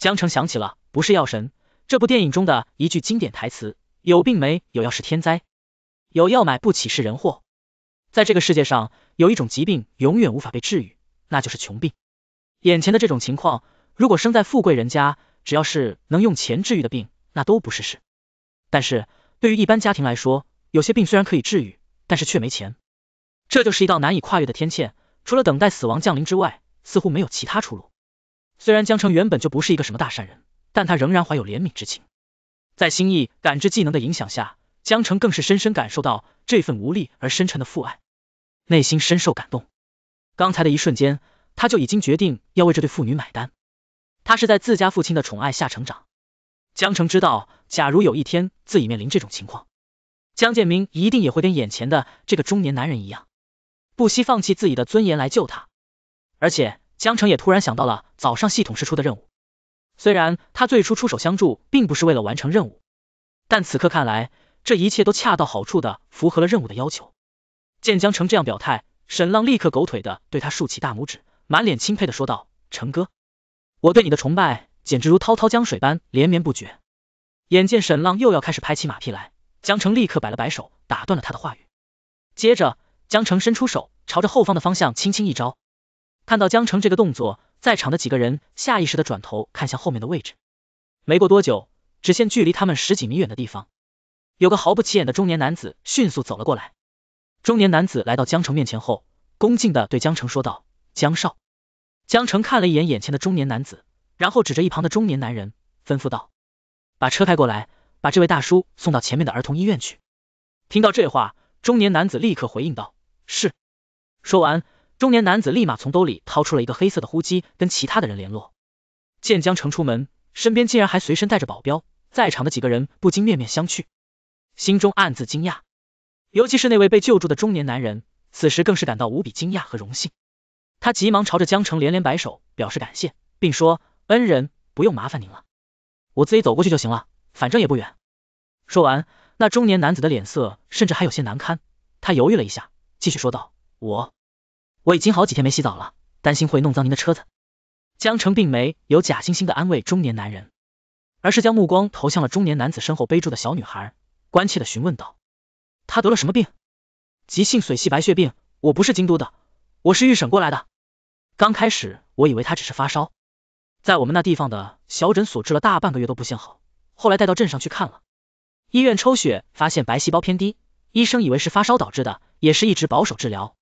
江城想起了《不是药神》这部电影中的一句经典台词：有病没有药是天灾，有药买不起是人祸。在这个世界上，有一种疾病永远无法被治愈，那就是穷病。眼前的这种情况，如果生在富贵人家，只要是能用钱治愈的病，那都不是事。但是对于一般家庭来说，有些病虽然可以治愈，但是却没钱，这就是一道难以跨越的天堑。除了等待死亡降临之外，似乎没有其他出路。虽然江城原本就不是一个什么大善人，但他仍然怀有怜悯之情。在心意感知技能的影响下，江城更是深深感受到这份无力而深沉的父爱，内心深受感动。刚才的一瞬间，他就已经决定要为这对父女买单。他是在自家父亲的宠爱下成长，江城知道，假如有一天自己面临这种情况，江建明一定也会跟眼前的这个中年男人一样，不惜放弃自己的尊严来救他，而且。江城也突然想到了早上系统施出的任务，虽然他最初出手相助并不是为了完成任务，但此刻看来，这一切都恰到好处的符合了任务的要求。见江城这样表态，沈浪立刻狗腿的对他竖起大拇指，满脸钦佩的说道：“成哥，我对你的崇拜简直如滔滔江水般连绵不绝。”眼见沈浪又要开始拍起马屁来，江城立刻摆了摆手，打断了他的话语。接着，江城伸出手，朝着后方的方向轻轻一招。看到江城这个动作，在场的几个人下意识的转头看向后面的位置。没过多久，只见距离他们十几米远的地方，有个毫不起眼的中年男子迅速走了过来。中年男子来到江城面前后，恭敬的对江城说道：“江少。”江城看了一眼眼前的中年男子，然后指着一旁的中年男人，吩咐道：“把车开过来，把这位大叔送到前面的儿童医院去。”听到这话，中年男子立刻回应道：“是。”说完。中年男子立马从兜里掏出了一个黑色的呼机，跟其他的人联络。见江城出门，身边竟然还随身带着保镖，在场的几个人不禁面面相觑，心中暗自惊讶。尤其是那位被救助的中年男人，此时更是感到无比惊讶和荣幸。他急忙朝着江城连连摆手，表示感谢，并说：“恩人，不用麻烦您了，我自己走过去就行了，反正也不远。”说完，那中年男子的脸色甚至还有些难堪。他犹豫了一下，继续说道：“我。”我已经好几天没洗澡了，担心会弄脏您的车子。江城并没有假惺惺的安慰中年男人，而是将目光投向了中年男子身后背住的小女孩，关切的询问道：“他得了什么病？急性髓系白血病。我不是京都的，我是预审过来的。刚开始我以为他只是发烧，在我们那地方的小诊所治了大半个月都不见好，后来带到镇上去看了，医院抽血发现白细胞偏低，医生以为是发烧导致的，也是一直保守治疗。”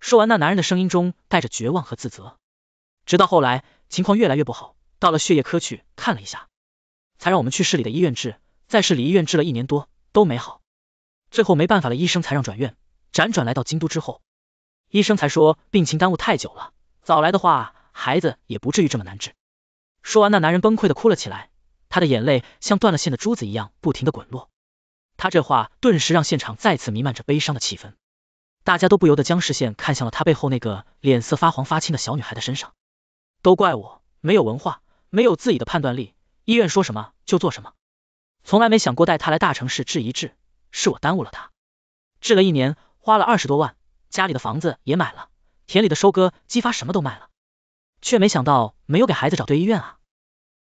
说完，那男人的声音中带着绝望和自责。直到后来，情况越来越不好，到了血液科去看了一下，才让我们去市里的医院治。在市里医院治了一年多，都没好。最后没办法了，医生才让转院。辗转来到京都之后，医生才说病情耽误太久了，早来的话，孩子也不至于这么难治。说完，那男人崩溃的哭了起来，他的眼泪像断了线的珠子一样不停的滚落。他这话顿时让现场再次弥漫着悲伤的气氛。大家都不由得将视线看向了他背后那个脸色发黄发青的小女孩的身上。都怪我，没有文化，没有自己的判断力，医院说什么就做什么，从来没想过带她来大城市治一治，是我耽误了她。治了一年，花了二十多万，家里的房子也买了，田里的收割激发什么都卖了，却没想到没有给孩子找对医院啊。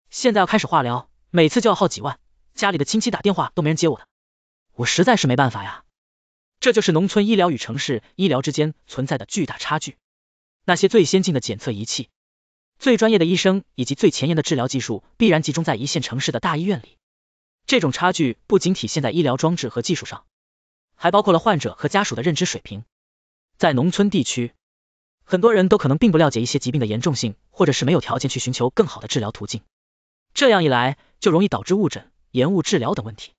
现在要开始化疗，每次就要耗几万，家里的亲戚打电话都没人接我的，我实在是没办法呀。这就是农村医疗与城市医疗之间存在的巨大差距。那些最先进的检测仪器、最专业的医生以及最前沿的治疗技术，必然集中在一线城市的大医院里。这种差距不仅体现在医疗装置和技术上，还包括了患者和家属的认知水平。在农村地区，很多人都可能并不了解一些疾病的严重性，或者是没有条件去寻求更好的治疗途径。这样一来，就容易导致误诊、延误治疗等问题。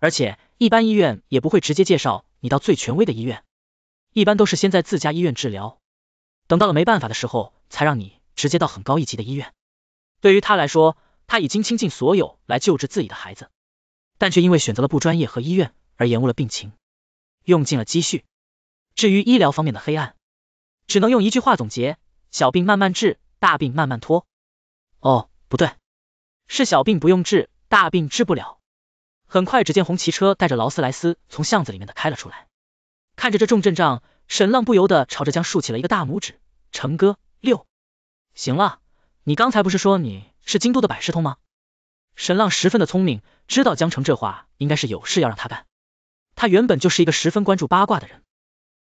而且一般医院也不会直接介绍你到最权威的医院，一般都是先在自家医院治疗，等到了没办法的时候，才让你直接到很高一级的医院。对于他来说，他已经倾尽所有来救治自己的孩子，但却因为选择了不专业和医院而延误了病情，用尽了积蓄。至于医疗方面的黑暗，只能用一句话总结：小病慢慢治，大病慢慢拖。哦，不对，是小病不用治，大病治不了。很快，只见红旗车带着劳斯莱斯从巷子里面的开了出来。看着这重阵仗，沈浪不由得朝着江竖起了一个大拇指。成哥，六，行了，你刚才不是说你是京都的百事通吗？沈浪十分的聪明，知道江城这话应该是有事要让他干。他原本就是一个十分关注八卦的人，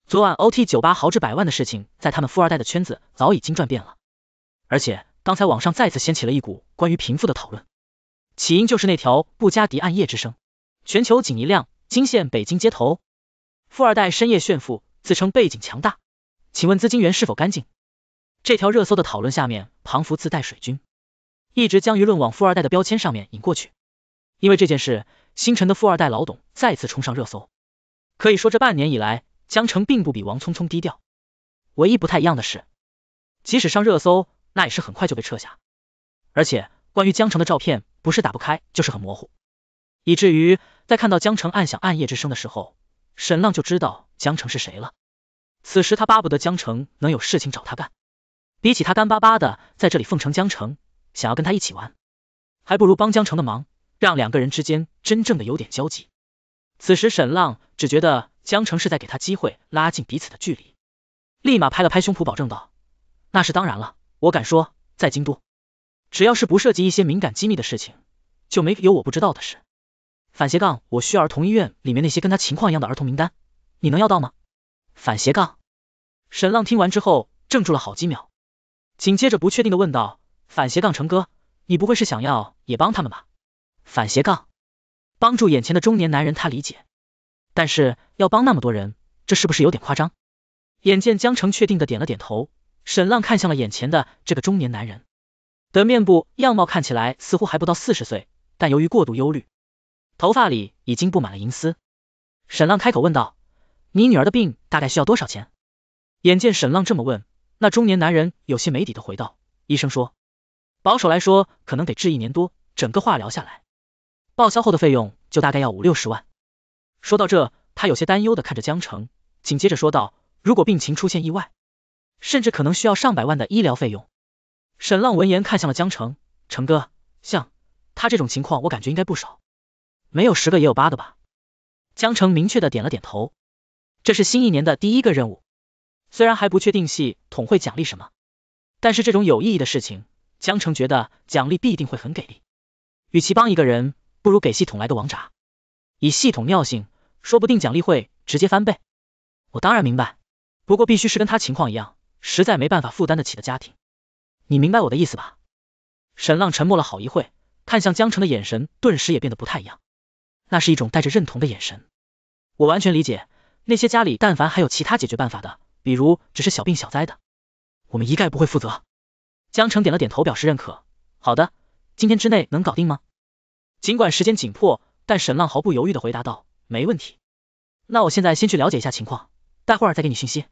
昨晚 O T 酒吧豪掷百万的事情，在他们富二代的圈子早已经转遍了。而且刚才网上再次掀起了一股关于贫富的讨论。起因就是那条布加迪暗夜之声，全球仅一辆，惊现北京街头。富二代深夜炫富，自称背景强大，请问资金源是否干净？这条热搜的讨论下面，庞福自带水军，一直将舆论往富二代的标签上面引过去。因为这件事，星辰的富二代老董再次冲上热搜。可以说这半年以来，江城并不比王聪聪低调，唯一不太一样的是，即使上热搜，那也是很快就被撤下，而且。关于江城的照片，不是打不开，就是很模糊，以至于在看到江城暗响暗夜之声的时候，沈浪就知道江城是谁了。此时他巴不得江城能有事情找他干，比起他干巴巴的在这里奉承江城，想要跟他一起玩，还不如帮江城的忙，让两个人之间真正的有点交集。此时沈浪只觉得江城是在给他机会拉近彼此的距离，立马拍了拍胸脯保证道：“那是当然了，我敢说，在京都。”只要是不涉及一些敏感机密的事情，就没有我不知道的事。反斜杠，我需要儿童医院里面那些跟他情况一样的儿童名单，你能要到吗？反斜杠，沈浪听完之后怔住了好几秒，紧接着不确定的问道：反斜杠，成哥，你不会是想要也帮他们吧？反斜杠，帮助眼前的中年男人，他理解，但是要帮那么多人，这是不是有点夸张？眼见江城确定的点了点头，沈浪看向了眼前的这个中年男人。的面部样貌看起来似乎还不到四十岁，但由于过度忧虑，头发里已经布满了银丝。沈浪开口问道：“你女儿的病大概需要多少钱？”眼见沈浪这么问，那中年男人有些没底的回道：“医生说，保守来说，可能得治一年多，整个化疗下来，报销后的费用就大概要五六十万。”说到这，他有些担忧的看着江城，紧接着说道：“如果病情出现意外，甚至可能需要上百万的医疗费用。”沈浪闻言看向了江城，成哥，像他这种情况，我感觉应该不少，没有十个也有八个吧。江城明确的点了点头。这是新一年的第一个任务，虽然还不确定系统会奖励什么，但是这种有意义的事情，江城觉得奖励必定会很给力。与其帮一个人，不如给系统来个王炸，以系统尿性，说不定奖励会直接翻倍。我当然明白，不过必须是跟他情况一样，实在没办法负担得起的家庭。你明白我的意思吧？沈浪沉默了好一会，看向江城的眼神顿时也变得不太一样，那是一种带着认同的眼神。我完全理解，那些家里但凡还有其他解决办法的，比如只是小病小灾的，我们一概不会负责。江城点了点头，表示认可。好的，今天之内能搞定吗？尽管时间紧迫，但沈浪毫不犹豫的回答道，没问题。那我现在先去了解一下情况，待会儿再给你信息。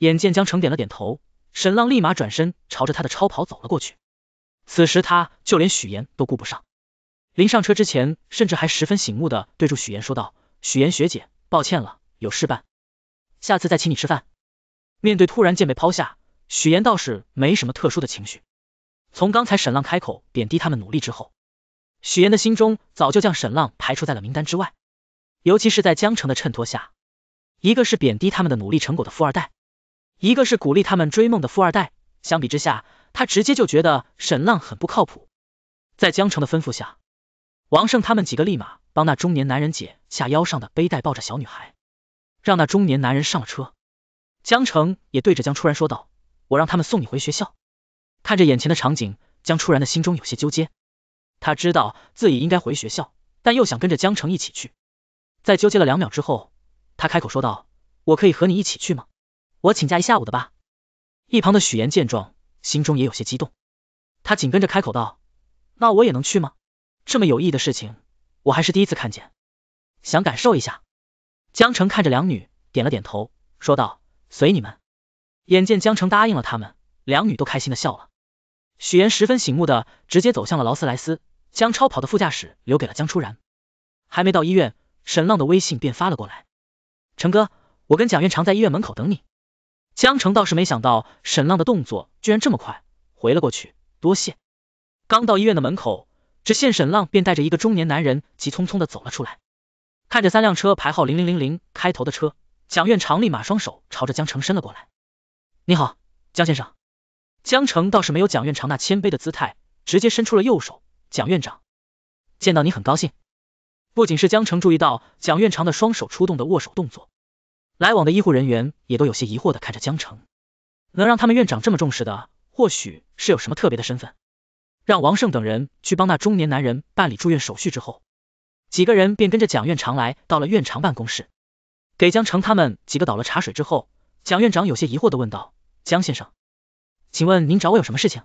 眼见江城点了点头。沈浪立马转身朝着他的超跑走了过去，此时他就连许岩都顾不上，临上车之前，甚至还十分醒目的对住许岩说道：“许岩学姐，抱歉了，有事办，下次再请你吃饭。”面对突然间被抛下，许岩倒是没什么特殊的情绪，从刚才沈浪开口贬低他们努力之后，许岩的心中早就将沈浪排除在了名单之外，尤其是在江城的衬托下，一个是贬低他们的努力成果的富二代。一个是鼓励他们追梦的富二代，相比之下，他直接就觉得沈浪很不靠谱。在江城的吩咐下，王胜他们几个立马帮那中年男人解下腰上的背带，抱着小女孩，让那中年男人上了车。江城也对着江初然说道：“我让他们送你回学校。”看着眼前的场景，江初然的心中有些纠结，他知道自己应该回学校，但又想跟着江城一起去。在纠结了两秒之后，他开口说道：“我可以和你一起去吗？”我请假一下午的吧。一旁的许岩见状，心中也有些激动，他紧跟着开口道：“那我也能去吗？这么有意义的事情，我还是第一次看见，想感受一下。”江城看着两女，点了点头，说道：“随你们。”眼见江城答应了他们，两女都开心的笑了。许岩十分醒目的直接走向了劳斯莱斯，将超跑的副驾驶留给了江初然。还没到医院，沈浪的微信便发了过来：“成哥，我跟蒋院长在医院门口等你。”江城倒是没想到沈浪的动作居然这么快，回了过去，多谢。刚到医院的门口，只见沈浪便带着一个中年男人急匆匆的走了出来，看着三辆车牌号零零零零开头的车，蒋院长立马双手朝着江城伸了过来，你好，江先生。江城倒是没有蒋院长那谦卑的姿态，直接伸出了右手，蒋院长，见到你很高兴。不仅是江城注意到蒋院长的双手出动的握手动作。来往的医护人员也都有些疑惑的看着江城，能让他们院长这么重视的，或许是有什么特别的身份。让王胜等人去帮那中年男人办理住院手续之后，几个人便跟着蒋院长来到了院长办公室，给江城他们几个倒了茶水之后，蒋院长有些疑惑的问道：“江先生，请问您找我有什么事情？”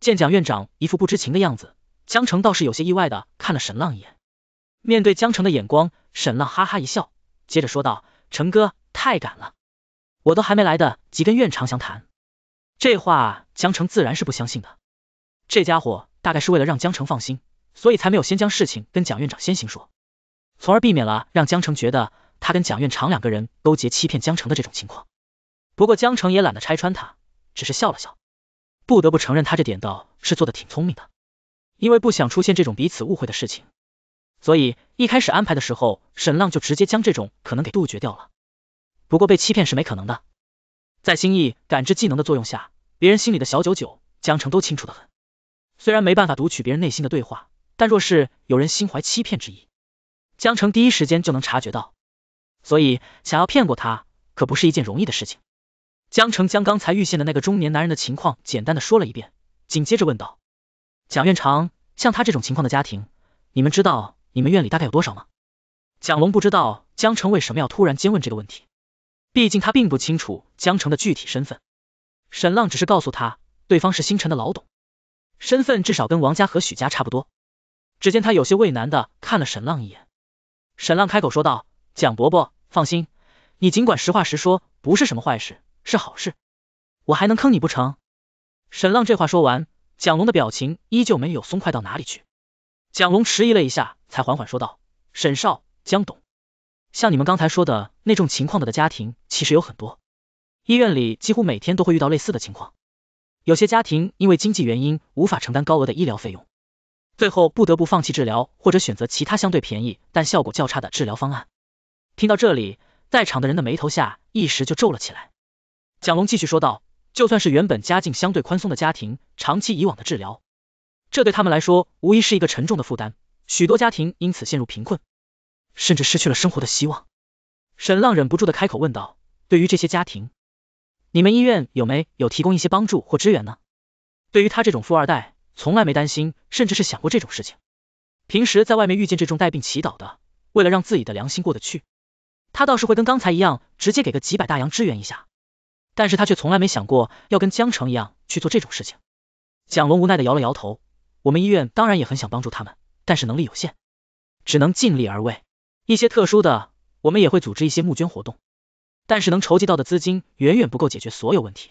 见蒋院长一副不知情的样子，江城倒是有些意外的看了沈浪一眼。面对江城的眼光，沈浪哈哈一笑，接着说道。成哥太敢了，我都还没来得及跟院长详谈，这话江城自然是不相信的。这家伙大概是为了让江城放心，所以才没有先将事情跟蒋院长先行说，从而避免了让江城觉得他跟蒋院长两个人勾结欺骗江城的这种情况。不过江城也懒得拆穿他，只是笑了笑，不得不承认他这点倒是做的挺聪明的，因为不想出现这种彼此误会的事情。所以一开始安排的时候，沈浪就直接将这种可能给杜绝掉了。不过被欺骗是没可能的，在心意感知技能的作用下，别人心里的小九九江城都清楚的很。虽然没办法读取别人内心的对话，但若是有人心怀欺骗之意，江城第一时间就能察觉到。所以想要骗过他可不是一件容易的事情。江城将刚才遇见的那个中年男人的情况简单的说了一遍，紧接着问道：“蒋院长，像他这种情况的家庭，你们知道？”你们院里大概有多少吗？蒋龙不知道江城为什么要突然间问这个问题，毕竟他并不清楚江城的具体身份。沈浪只是告诉他，对方是星辰的老董，身份至少跟王家和许家差不多。只见他有些为难的看了沈浪一眼。沈浪开口说道：“蒋伯伯，放心，你尽管实话实说，不是什么坏事，是好事，我还能坑你不成？”沈浪这话说完，蒋龙的表情依旧没有松快到哪里去。蒋龙迟疑了一下，才缓缓说道：“沈少，江董，像你们刚才说的那种情况的的家庭，其实有很多。医院里几乎每天都会遇到类似的情况。有些家庭因为经济原因无法承担高额的医疗费用，最后不得不放弃治疗，或者选择其他相对便宜但效果较差的治疗方案。”听到这里，在场的人的眉头下一时就皱了起来。蒋龙继续说道：“就算是原本家境相对宽松的家庭，长期以往的治疗……”这对他们来说，无疑是一个沉重的负担，许多家庭因此陷入贫困，甚至失去了生活的希望。沈浪忍不住的开口问道：“对于这些家庭，你们医院有没有提供一些帮助或支援呢？”对于他这种富二代，从来没担心，甚至是想过这种事情。平时在外面遇见这种带病祈祷的，为了让自己的良心过得去，他倒是会跟刚才一样，直接给个几百大洋支援一下。但是他却从来没想过要跟江城一样去做这种事情。蒋龙无奈的摇了摇头。我们医院当然也很想帮助他们，但是能力有限，只能尽力而为。一些特殊的，我们也会组织一些募捐活动，但是能筹集到的资金远远不够解决所有问题。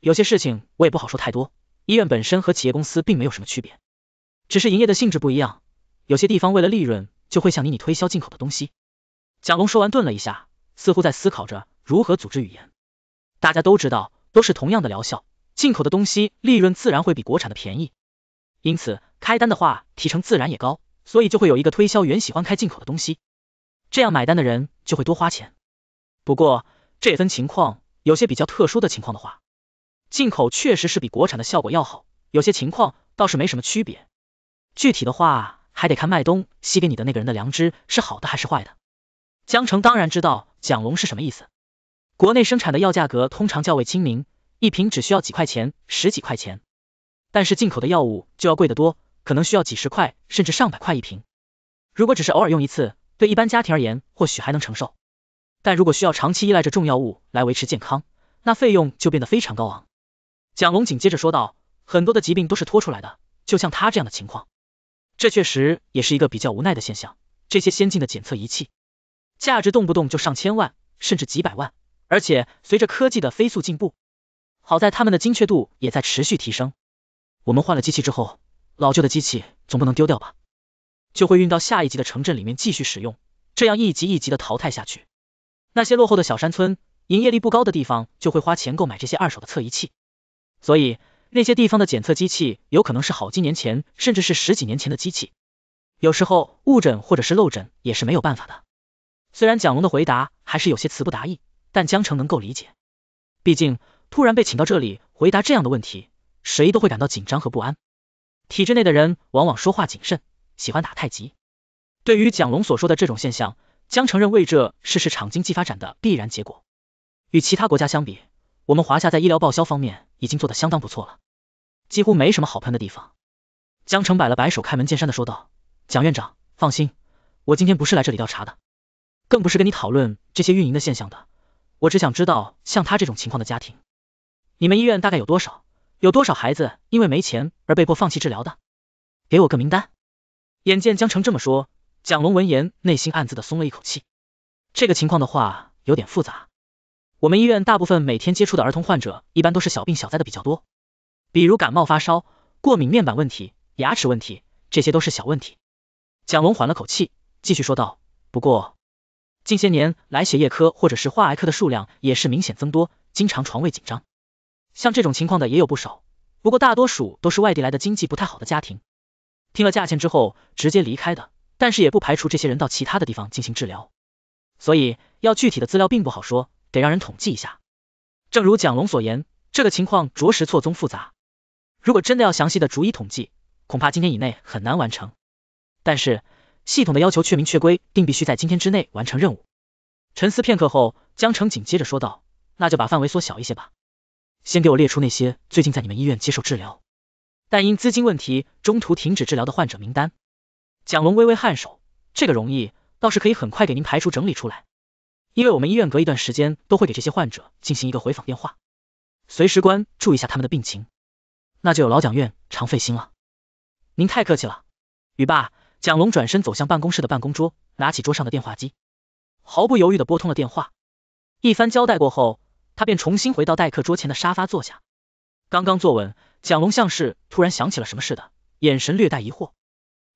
有些事情我也不好说太多。医院本身和企业公司并没有什么区别，只是营业的性质不一样。有些地方为了利润，就会向你你推销进口的东西。蒋龙说完顿了一下，似乎在思考着如何组织语言。大家都知道，都是同样的疗效，进口的东西利润自然会比国产的便宜。因此，开单的话，提成自然也高，所以就会有一个推销员喜欢开进口的东西，这样买单的人就会多花钱。不过，这也分情况，有些比较特殊的情况的话，进口确实是比国产的效果要好，有些情况倒是没什么区别。具体的话，还得看麦冬吸给你的那个人的良知是好的还是坏的。江城当然知道蒋龙是什么意思，国内生产的药价格通常较为亲民，一瓶只需要几块钱，十几块钱。但是进口的药物就要贵得多，可能需要几十块甚至上百块一瓶。如果只是偶尔用一次，对一般家庭而言或许还能承受，但如果需要长期依赖着重药物来维持健康，那费用就变得非常高昂。蒋龙紧接着说道：“很多的疾病都是拖出来的，就像他这样的情况，这确实也是一个比较无奈的现象。这些先进的检测仪器，价值动不动就上千万甚至几百万，而且随着科技的飞速进步，好在他们的精确度也在持续提升。”我们换了机器之后，老旧的机器总不能丢掉吧？就会运到下一级的城镇里面继续使用，这样一级一级的淘汰下去。那些落后的小山村，营业率不高的地方就会花钱购买这些二手的测仪器。所以那些地方的检测机器有可能是好几年前，甚至是十几年前的机器。有时候误诊或者是漏诊也是没有办法的。虽然蒋龙的回答还是有些词不达意，但江城能够理解，毕竟突然被请到这里回答这样的问题。谁都会感到紧张和不安。体制内的人往往说话谨慎，喜欢打太极。对于蒋龙所说的这种现象，江承认为这是市场经济发展的必然结果。与其他国家相比，我们华夏在医疗报销方面已经做的相当不错了，几乎没什么好喷的地方。江城摆了摆手，开门见山的说道：“蒋院长，放心，我今天不是来这里调查的，更不是跟你讨论这些运营的现象的。我只想知道，像他这种情况的家庭，你们医院大概有多少？”有多少孩子因为没钱而被迫放弃治疗的？给我个名单。眼见江城这么说，蒋龙闻言内心暗自的松了一口气。这个情况的话有点复杂，我们医院大部分每天接触的儿童患者一般都是小病小灾的比较多，比如感冒发烧、过敏面板问题、牙齿问题，这些都是小问题。蒋龙缓了口气，继续说道：“不过，近些年来血液科或者是化癌科的数量也是明显增多，经常床位紧张。”像这种情况的也有不少，不过大多数都是外地来的，经济不太好的家庭，听了价钱之后直接离开的。但是也不排除这些人到其他的地方进行治疗，所以要具体的资料并不好说，得让人统计一下。正如蒋龙所言，这个情况着实错综复杂，如果真的要详细的逐一统计，恐怕今天以内很难完成。但是系统的要求却明确规定必须在今天之内完成任务。沉思片刻后，江城紧接着说道：“那就把范围缩小一些吧。”先给我列出那些最近在你们医院接受治疗，但因资金问题中途停止治疗的患者名单。蒋龙微微颔首，这个容易，倒是可以很快给您排除整理出来。因为我们医院隔一段时间都会给这些患者进行一个回访电话，随时关注一下他们的病情。那就有老蒋院长费心了，您太客气了。语罢，蒋龙转身走向办公室的办公桌，拿起桌上的电话机，毫不犹豫的拨通了电话。一番交代过后。他便重新回到待客桌前的沙发坐下，刚刚坐稳，蒋龙像是突然想起了什么似的，眼神略带疑惑，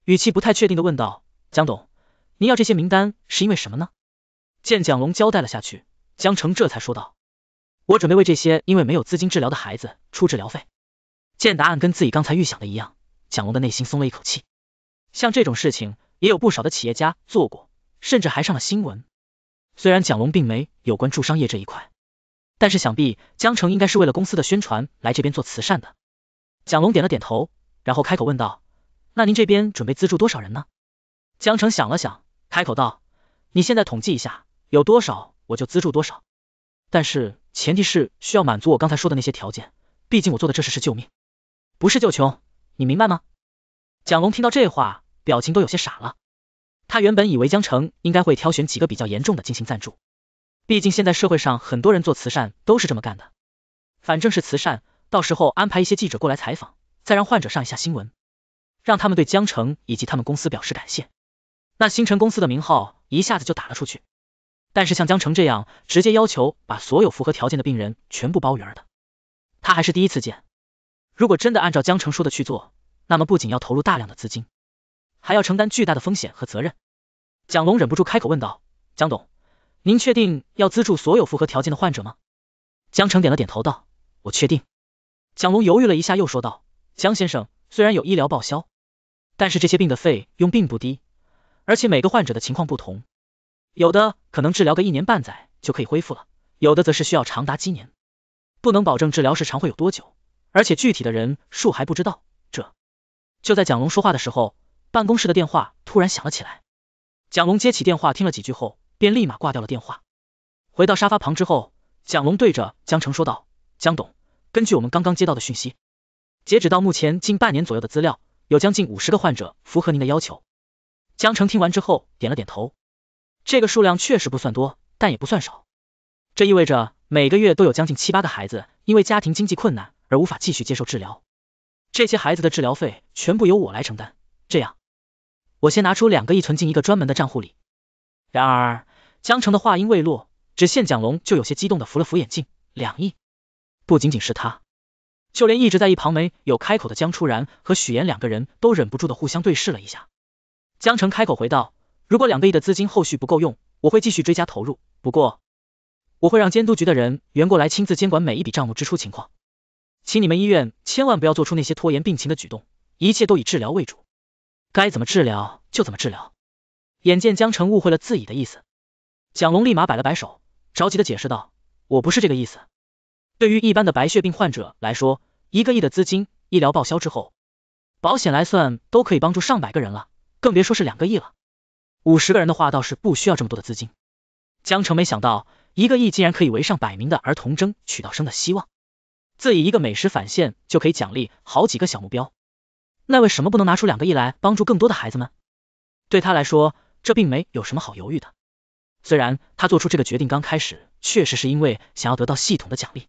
语气不太确定的问道：“蒋董，您要这些名单是因为什么呢？”见蒋龙交代了下去，江城这才说道：“我准备为这些因为没有资金治疗的孩子出治疗费。”见答案跟自己刚才预想的一样，蒋龙的内心松了一口气。像这种事情，也有不少的企业家做过，甚至还上了新闻。虽然蒋龙并没有关注商业这一块。但是想必江城应该是为了公司的宣传来这边做慈善的。蒋龙点了点头，然后开口问道：“那您这边准备资助多少人呢？”江城想了想，开口道：“你现在统计一下，有多少我就资助多少。但是前提是需要满足我刚才说的那些条件，毕竟我做的这事是救命，不是救穷，你明白吗？”蒋龙听到这话，表情都有些傻了。他原本以为江城应该会挑选几个比较严重的进行赞助。毕竟现在社会上很多人做慈善都是这么干的，反正是慈善，到时候安排一些记者过来采访，再让患者上一下新闻，让他们对江城以及他们公司表示感谢。那星辰公司的名号一下子就打了出去。但是像江城这样直接要求把所有符合条件的病人全部包圆的，他还是第一次见。如果真的按照江城说的去做，那么不仅要投入大量的资金，还要承担巨大的风险和责任。蒋龙忍不住开口问道：“江董。”您确定要资助所有符合条件的患者吗？江城点了点头，道：“我确定。”蒋龙犹豫了一下，又说道：“江先生，虽然有医疗报销，但是这些病的费用并不低，而且每个患者的情况不同，有的可能治疗个一年半载就可以恢复了，有的则是需要长达几年，不能保证治疗时长会有多久，而且具体的人数还不知道。”这就在蒋龙说话的时候，办公室的电话突然响了起来。蒋龙接起电话，听了几句后。便立马挂掉了电话。回到沙发旁之后，蒋龙对着江城说道：“江董，根据我们刚刚接到的讯息，截止到目前近半年左右的资料，有将近五十个患者符合您的要求。”江城听完之后点了点头。这个数量确实不算多，但也不算少。这意味着每个月都有将近七八个孩子因为家庭经济困难而无法继续接受治疗。这些孩子的治疗费全部由我来承担。这样，我先拿出两个亿存进一个专门的账户里。然而，江城的话音未落，只见蒋龙就有些激动的扶了扶眼镜，两亿，不仅仅是他，就连一直在一旁没有开口的江初然和许岩两个人都忍不住的互相对视了一下。江城开口回道：“如果两个亿的资金后续不够用，我会继续追加投入，不过我会让监督局的人员过来亲自监管每一笔账目支出情况，请你们医院千万不要做出那些拖延病情的举动，一切都以治疗为主，该怎么治疗就怎么治疗。”眼见江城误会了自己的意思，蒋龙立马摆了摆手，着急的解释道：“我不是这个意思。对于一般的白血病患者来说，一个亿的资金医疗报销之后，保险来算都可以帮助上百个人了，更别说是两个亿了。五十个人的话倒是不需要这么多的资金。”江城没想到一个亿竟然可以为上百名的儿童争取到生的希望，自己一个美食返现就可以奖励好几个小目标，那为什么不能拿出两个亿来帮助更多的孩子们？对他来说。这并没有什么好犹豫的，虽然他做出这个决定刚开始确实是因为想要得到系统的奖励，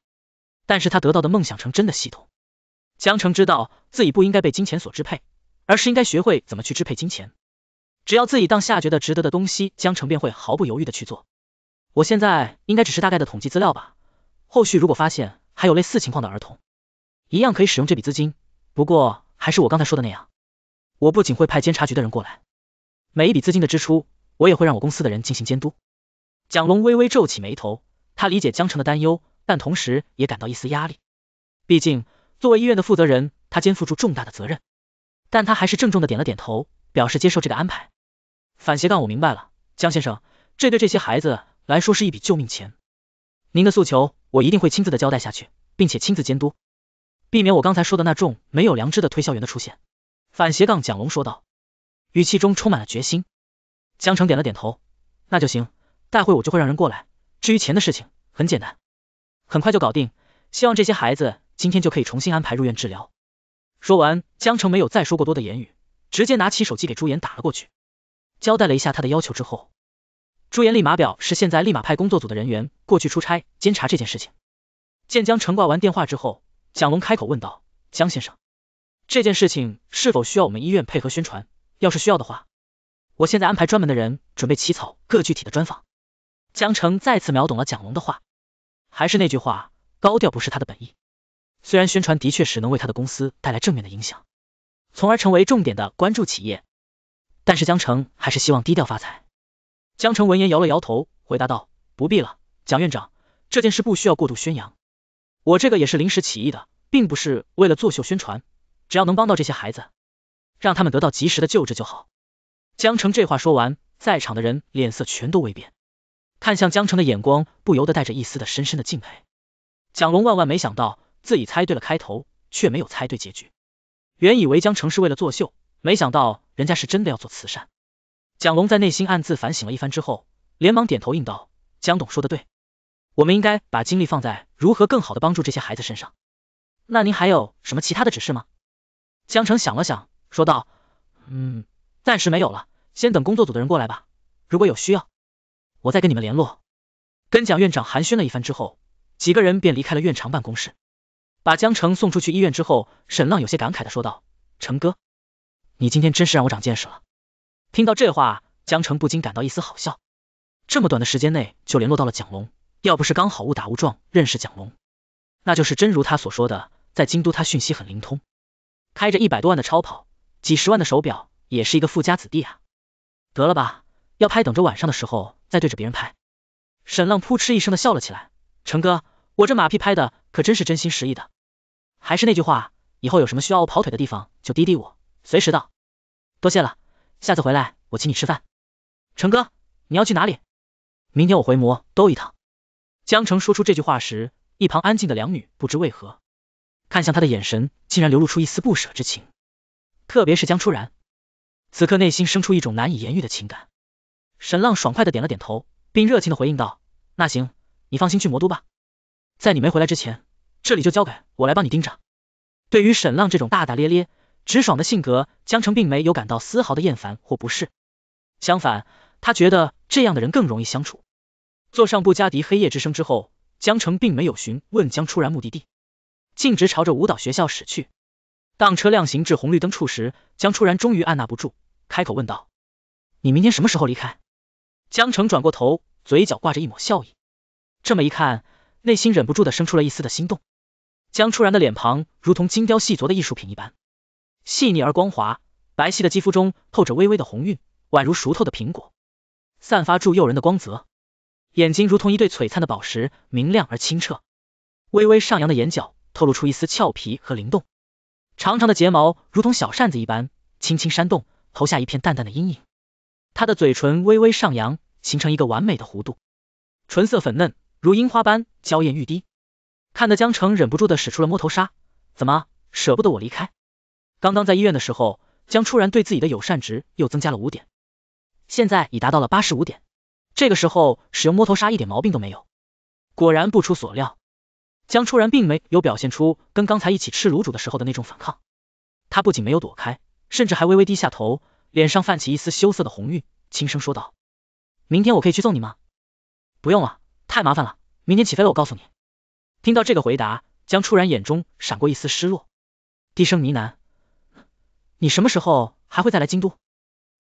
但是他得到的梦想成真的系统，江城知道自己不应该被金钱所支配，而是应该学会怎么去支配金钱。只要自己当下觉得值得的东西，江城便会毫不犹豫的去做。我现在应该只是大概的统计资料吧，后续如果发现还有类似情况的儿童，一样可以使用这笔资金。不过还是我刚才说的那样，我不仅会派监察局的人过来。每一笔资金的支出，我也会让我公司的人进行监督。蒋龙微微皱起眉头，他理解江城的担忧，但同时也感到一丝压力。毕竟作为医院的负责人，他肩负住重大的责任。但他还是郑重的点了点头，表示接受这个安排。反斜杠，我明白了，江先生，这对这些孩子来说是一笔救命钱。您的诉求，我一定会亲自的交代下去，并且亲自监督，避免我刚才说的那众没有良知的推销员的出现。反斜杠，蒋龙说道。语气中充满了决心，江城点了点头，那就行，待会我就会让人过来。至于钱的事情，很简单，很快就搞定。希望这些孩子今天就可以重新安排入院治疗。说完，江城没有再说过多的言语，直接拿起手机给朱颜打了过去，交代了一下他的要求之后，朱颜立马表示现在立马派工作组的人员过去出差监察这件事情。见江城挂完电话之后，蒋龙开口问道：“江先生，这件事情是否需要我们医院配合宣传？”要是需要的话，我现在安排专门的人准备起草各具体的专访。江城再次秒懂了蒋龙的话，还是那句话，高调不是他的本意。虽然宣传的确是能为他的公司带来正面的影响，从而成为重点的关注企业，但是江城还是希望低调发财。江城闻言摇了摇头，回答道：“不必了，蒋院长，这件事不需要过度宣扬。我这个也是临时起意的，并不是为了作秀宣传，只要能帮到这些孩子。”让他们得到及时的救治就好。江城这话说完，在场的人脸色全都微变，看向江城的眼光不由得带着一丝的深深的敬佩。蒋龙万万没想到，自己猜对了开头，却没有猜对结局。原以为江城是为了作秀，没想到人家是真的要做慈善。蒋龙在内心暗自反省了一番之后，连忙点头应道：“江董说的对，我们应该把精力放在如何更好的帮助这些孩子身上。那您还有什么其他的指示吗？”江城想了想。说道：“嗯，暂时没有了，先等工作组的人过来吧。如果有需要，我再跟你们联络。”跟蒋院长寒暄了一番之后，几个人便离开了院长办公室。把江城送出去医院之后，沈浪有些感慨的说道：“成哥，你今天真是让我长见识了。”听到这话，江城不禁感到一丝好笑。这么短的时间内就联络到了蒋龙，要不是刚好误打误撞认识蒋龙，那就是真如他所说的，在京都他讯息很灵通，开着一百多万的超跑。几十万的手表，也是一个富家子弟啊！得了吧，要拍等着晚上的时候再对着别人拍。沈浪扑哧一声的笑了起来，成哥，我这马屁拍的可真是真心实意的。还是那句话，以后有什么需要我跑腿的地方就滴滴我，随时到。多谢了，下次回来我请你吃饭。成哥，你要去哪里？明天我回魔都一趟。江城说出这句话时，一旁安静的两女不知为何，看向他的眼神竟然流露出一丝不舍之情。特别是江初然，此刻内心生出一种难以言喻的情感。沈浪爽快的点了点头，并热情的回应道：“那行，你放心去魔都吧，在你没回来之前，这里就交给我来帮你盯着。”对于沈浪这种大大咧咧、直爽的性格，江澄并没有感到丝毫的厌烦或不适，相反，他觉得这样的人更容易相处。坐上布加迪黑夜之声之后，江澄并没有询问江初然目的地，径直朝着舞蹈学校驶去。当车辆行至红绿灯处时，江初然终于按捺不住，开口问道：“你明天什么时候离开？”江城转过头，嘴角挂着一抹笑意，这么一看，内心忍不住的生出了一丝的心动。江初然的脸庞如同精雕细琢的艺术品一般，细腻而光滑，白皙的肌肤中透着微微的红晕，宛如熟透的苹果，散发出诱人的光泽。眼睛如同一对璀璨的宝石，明亮而清澈，微微上扬的眼角透露出一丝俏皮和灵动。长长的睫毛如同小扇子一般，轻轻扇动，投下一片淡淡的阴影。她的嘴唇微微上扬，形成一个完美的弧度，唇色粉嫩，如樱花般娇艳欲滴，看得江城忍不住的使出了摸头杀，怎么舍不得我离开？刚刚在医院的时候，江初然对自己的友善值又增加了五点，现在已达到了八十五点，这个时候使用摸头杀一点毛病都没有。果然不出所料。江初然并没有表现出跟刚才一起吃卤煮的时候的那种反抗，他不仅没有躲开，甚至还微微低下头，脸上泛起一丝羞涩的红晕，轻声说道：“明天我可以去送你吗？”“不用了，太麻烦了，明天起飞了。”“我告诉你。”听到这个回答，江初然眼中闪过一丝失落，低声呢喃：“你什么时候还会再来京都？”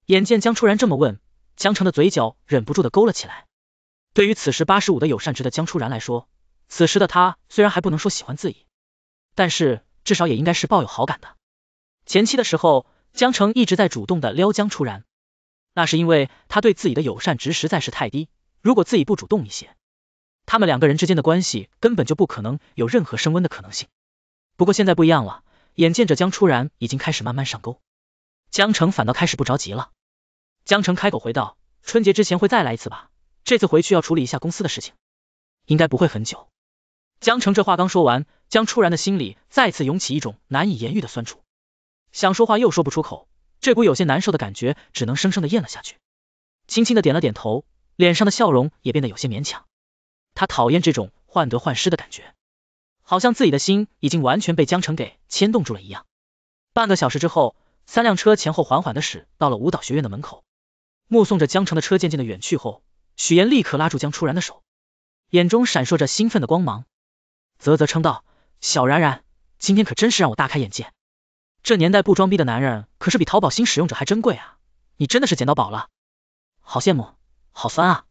眼见江初然这么问，江城的嘴角忍不住的勾了起来。对于此时八十五的友善值的江初然来说。此时的他虽然还不能说喜欢自己，但是至少也应该是抱有好感的。前期的时候，江城一直在主动的撩江初然，那是因为他对自己的友善值实在是太低，如果自己不主动一些，他们两个人之间的关系根本就不可能有任何升温的可能性。不过现在不一样了，眼见着江初然已经开始慢慢上钩，江城反倒开始不着急了。江城开口回道：“春节之前会再来一次吧，这次回去要处理一下公司的事情，应该不会很久。”江城这话刚说完，江初然的心里再次涌起一种难以言喻的酸楚，想说话又说不出口，这股有些难受的感觉只能生生的咽了下去，轻轻的点了点头，脸上的笑容也变得有些勉强。他讨厌这种患得患失的感觉，好像自己的心已经完全被江城给牵动住了一样。半个小时之后，三辆车前后缓缓的驶到了舞蹈学院的门口，目送着江城的车渐渐的远去后，许岩立刻拉住江初然的手，眼中闪烁着兴奋的光芒。啧啧称道，小然然，今天可真是让我大开眼界，这年代不装逼的男人可是比淘宝新使用者还珍贵啊！你真的是捡到宝了，好羡慕，好酸啊！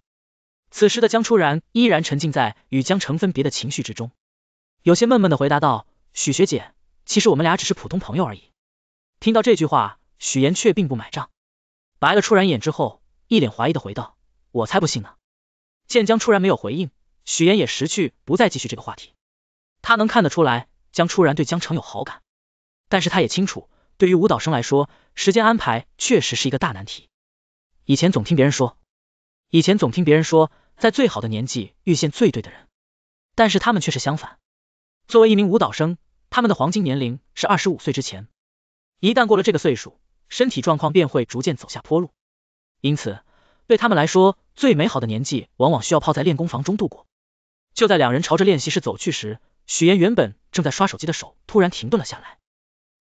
此时的江初然依然沉浸在与江城分别的情绪之中，有些闷闷的回答道：“许学姐，其实我们俩只是普通朋友而已。”听到这句话，许岩却并不买账，白了初然一眼之后，一脸怀疑的回道：“我才不信呢！”见江初然没有回应，许岩也识趣，不再继续这个话题。他能看得出来，江初然对江城有好感，但是他也清楚，对于舞蹈生来说，时间安排确实是一个大难题。以前总听别人说，以前总听别人说，在最好的年纪遇见最对的人，但是他们却是相反。作为一名舞蹈生，他们的黄金年龄是二十五岁之前，一旦过了这个岁数，身体状况便会逐渐走下坡路，因此对他们来说，最美好的年纪往往需要泡在练功房中度过。就在两人朝着练习室走去时。许言原本正在刷手机的手突然停顿了下来，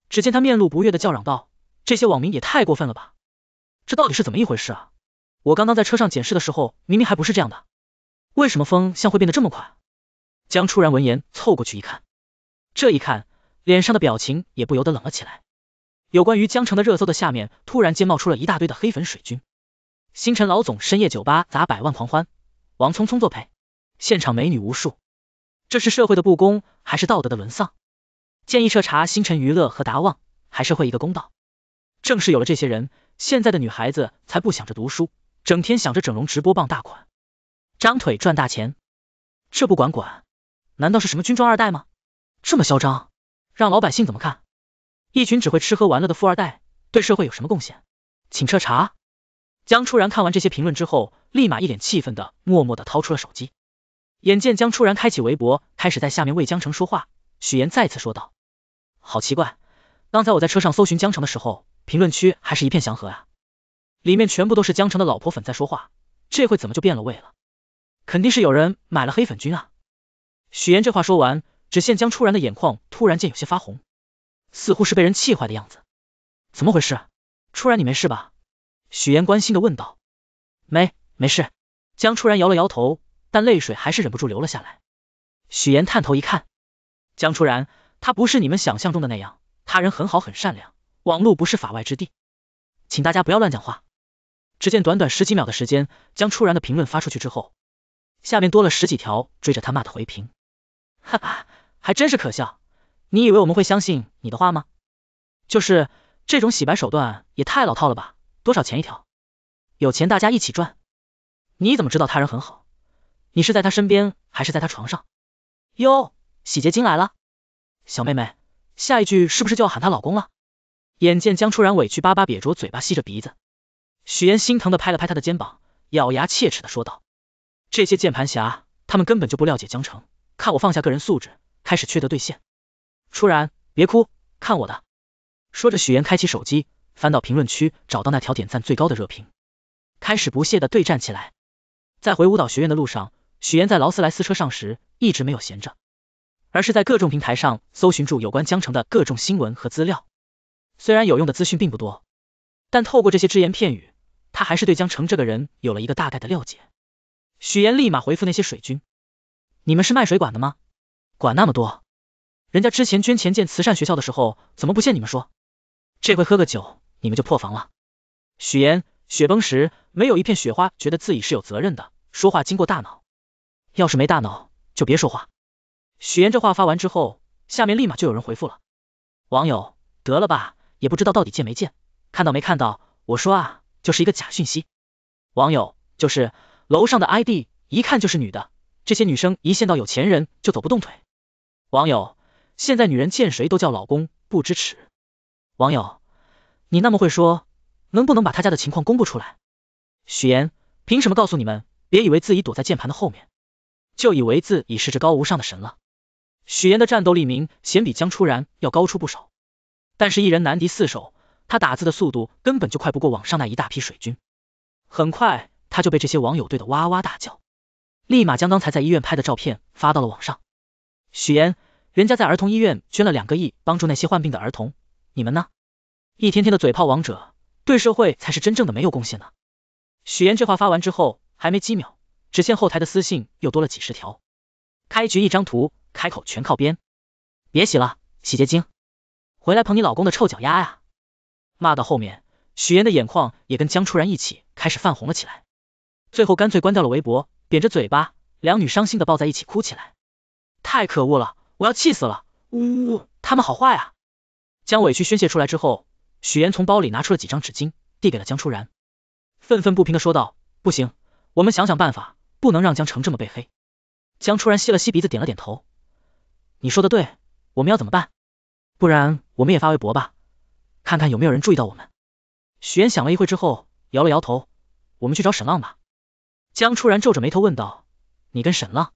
只见他面露不悦的叫嚷道：“这些网民也太过分了吧，这到底是怎么一回事啊？我刚刚在车上检视的时候明明还不是这样的，为什么风向会变得这么快？”江初然闻言凑过去一看，这一看脸上的表情也不由得冷了起来。有关于江城的热搜的下面突然间冒出了一大堆的黑粉水军，星辰老总深夜酒吧砸百万狂欢，王聪聪作陪，现场美女无数。这是社会的不公，还是道德的沦丧？建议彻查星辰娱乐和达旺，还是会一个公道。正是有了这些人，现在的女孩子才不想着读书，整天想着整容、直播傍大款、张腿赚大钱。这不管管？难道是什么军装二代吗？这么嚣张，让老百姓怎么看？一群只会吃喝玩乐的富二代，对社会有什么贡献？请彻查。江初然看完这些评论之后，立马一脸气愤的，默默的掏出了手机。眼见江初然开启微博，开始在下面为江城说话，许言再次说道：“好奇怪，刚才我在车上搜寻江城的时候，评论区还是一片祥和啊，里面全部都是江城的老婆粉在说话，这会怎么就变了味了？肯定是有人买了黑粉军啊！”许言这话说完，只见江初然的眼眶突然间有些发红，似乎是被人气坏的样子。怎么回事？初然，你没事吧？许言关心的问道。没，没事。江初然摇了摇头。但泪水还是忍不住流了下来。许岩探头一看，江初然，他不是你们想象中的那样，他人很好，很善良。网络不是法外之地，请大家不要乱讲话。只见短短十几秒的时间，江初然的评论发出去之后，下面多了十几条追着他骂的回评。哈哈，还真是可笑，你以为我们会相信你的话吗？就是这种洗白手段也太老套了吧？多少钱一条？有钱大家一起赚？你怎么知道他人很好？你是在他身边，还是在他床上？哟，洗洁精来了，小妹妹，下一句是不是就要喊她老公了？眼见江初然委屈巴巴瘪着嘴巴吸着鼻子，许言心疼的拍了拍他的肩膀，咬牙切齿的说道：“这些键盘侠，他们根本就不了解江城，看我放下个人素质，开始缺德对线。”初然，别哭，看我的！说着，许言开启手机，翻到评论区，找到那条点赞最高的热评，开始不屑的对战起来。在回舞蹈学院的路上。许岩在劳斯莱斯车上时一直没有闲着，而是在各种平台上搜寻住有关江城的各种新闻和资料。虽然有用的资讯并不多，但透过这些只言片语，他还是对江城这个人有了一个大概的了解。许岩立马回复那些水军：“你们是卖水管的吗？管那么多，人家之前捐钱建慈善学校的时候怎么不见你们说？这回喝个酒，你们就破防了。”许岩雪崩时没有一片雪花觉得自己是有责任的，说话经过大脑。要是没大脑，就别说话。许岩这话发完之后，下面立马就有人回复了。网友，得了吧，也不知道到底见没见，看到没看到？我说啊，就是一个假讯息。网友，就是楼上的 ID，一看就是女的。这些女生一见到有钱人就走不动腿。网友，现在女人见谁都叫老公，不支持。网友，你那么会说，能不能把他家的情况公布出来？许岩，凭什么告诉你们？别以为自己躲在键盘的后面。就以为自己是至高无上的神了。许岩的战斗力明显比江初然要高出不少，但是一人难敌四手，他打字的速度根本就快不过网上那一大批水军。很快，他就被这些网友怼得哇哇大叫，立马将刚才在医院拍的照片发到了网上。许岩，人家在儿童医院捐了两个亿，帮助那些患病的儿童，你们呢？一天天的嘴炮王者，对社会才是真正的没有贡献呢。许岩这话发完之后，还没几秒。只见后台的私信又多了几十条，开局一张图，开口全靠边，别洗了，洗洁精，回来捧你老公的臭脚丫呀！骂到后面，许岩的眼眶也跟江初然一起开始泛红了起来，最后干脆关掉了微博，扁着嘴巴，两女伤心的抱在一起哭起来。太可恶了，我要气死了，呜呜，他们好坏啊！将委屈宣泄出来之后，许岩从包里拿出了几张纸巾，递给了江初然，愤愤不平的说道：“不行，我们想想办法。”不能让江城这么被黑。江初然吸了吸鼻子，点了点头。你说的对，我们要怎么办？不然我们也发微博吧，看看有没有人注意到我们。许岩想了一会之后，摇了摇头。我们去找沈浪吧。江初然皱着眉头问道：“你跟沈浪？”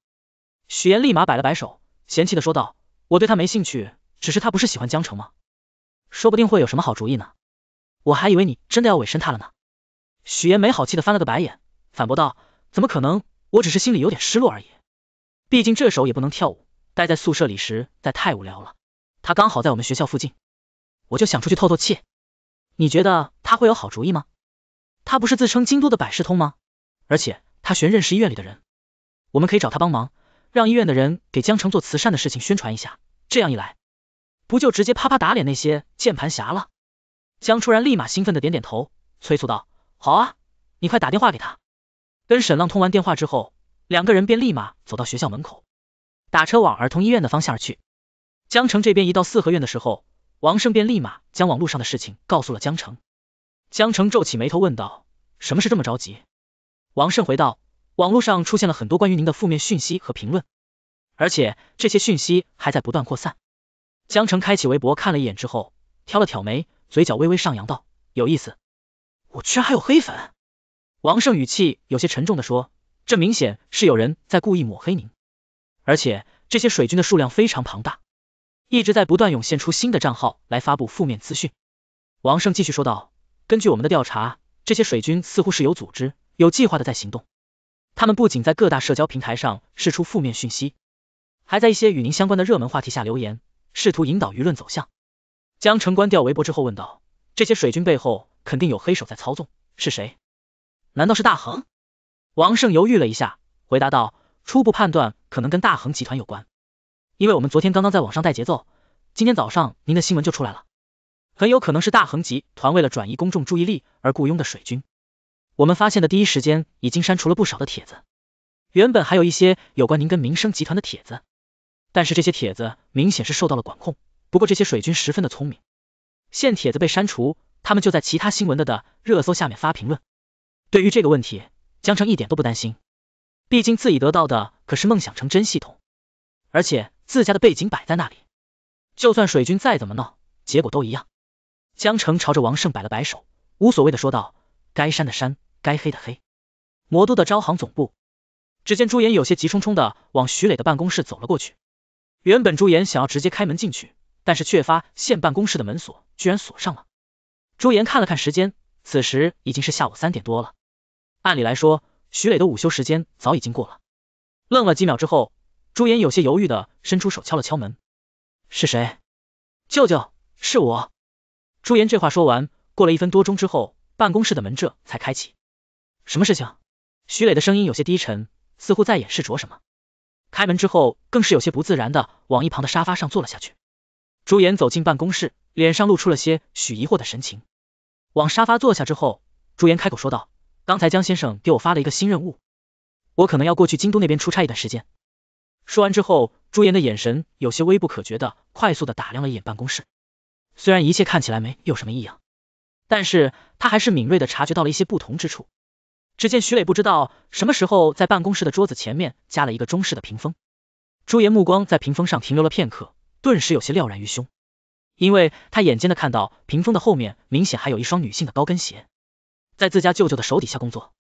许岩立马摆了摆手，嫌弃的说道：“我对他没兴趣，只是他不是喜欢江城吗？说不定会有什么好主意呢。我还以为你真的要委身他了呢。”许岩没好气的翻了个白眼，反驳道：“怎么可能？”我只是心里有点失落而已，毕竟这首也不能跳舞，待在宿舍里实在太无聊了。他刚好在我们学校附近，我就想出去透透气。你觉得他会有好主意吗？他不是自称京都的百事通吗？而且他还认识医院里的人，我们可以找他帮忙，让医院的人给江城做慈善的事情宣传一下。这样一来，不就直接啪啪打脸那些键盘侠了？江初然立马兴奋的点点头，催促道：“好啊，你快打电话给他。”跟沈浪通完电话之后，两个人便立马走到学校门口，打车往儿童医院的方向而去。江城这边一到四合院的时候，王胜便立马将网络上的事情告诉了江城。江城皱起眉头问道：“什么事这么着急？”王胜回道：“网络上出现了很多关于您的负面讯息和评论，而且这些讯息还在不断扩散。”江城开启微博看了一眼之后，挑了挑眉，嘴角微微上扬道：“有意思，我居然还有黑粉。”王胜语气有些沉重的说：“这明显是有人在故意抹黑您，而且这些水军的数量非常庞大，一直在不断涌现出新的账号来发布负面资讯。”王胜继续说道：“根据我们的调查，这些水军似乎是有组织、有计划的在行动。他们不仅在各大社交平台上释出负面讯息，还在一些与您相关的热门话题下留言，试图引导舆论走向。”江城关掉微博之后问道：“这些水军背后肯定有黑手在操纵，是谁？”难道是大恒？王胜犹豫了一下，回答道：“初步判断可能跟大恒集团有关，因为我们昨天刚刚在网上带节奏，今天早上您的新闻就出来了，很有可能是大恒集团为了转移公众注意力而雇佣的水军。我们发现的第一时间已经删除了不少的帖子，原本还有一些有关您跟民生集团的帖子，但是这些帖子明显是受到了管控。不过这些水军十分的聪明，现帖子被删除，他们就在其他新闻的的热搜下面发评论。”对于这个问题，江城一点都不担心，毕竟自己得到的可是梦想成真系统，而且自家的背景摆在那里，就算水军再怎么闹，结果都一样。江城朝着王胜摆了摆手，无所谓的说道：“该删的删，该黑的黑。”魔都的招行总部，只见朱岩有些急冲冲的往徐磊的办公室走了过去。原本朱岩想要直接开门进去，但是却发现办公室的门锁居然锁上了。朱岩看了看时间，此时已经是下午三点多了。按理来说，徐磊的午休时间早已经过了。愣了几秒之后，朱颜有些犹豫的伸出手敲了敲门。是谁？舅舅，是我。朱颜这话说完，过了一分多钟之后，办公室的门这才开启。什么事情？徐磊的声音有些低沉，似乎在掩饰着什么。开门之后，更是有些不自然的往一旁的沙发上坐了下去。朱颜走进办公室，脸上露出了些许疑惑的神情。往沙发坐下之后，朱颜开口说道。刚才江先生给我发了一个新任务，我可能要过去京都那边出差一段时间。说完之后，朱颜的眼神有些微不可觉的快速的打量了一眼办公室，虽然一切看起来没有什么异样，但是他还是敏锐的察觉到了一些不同之处。只见徐磊不知道什么时候在办公室的桌子前面加了一个中式的屏风，朱颜目光在屏风上停留了片刻，顿时有些了然于胸，因为他眼尖的看到屏风的后面明显还有一双女性的高跟鞋。在自家舅舅的手底下工作，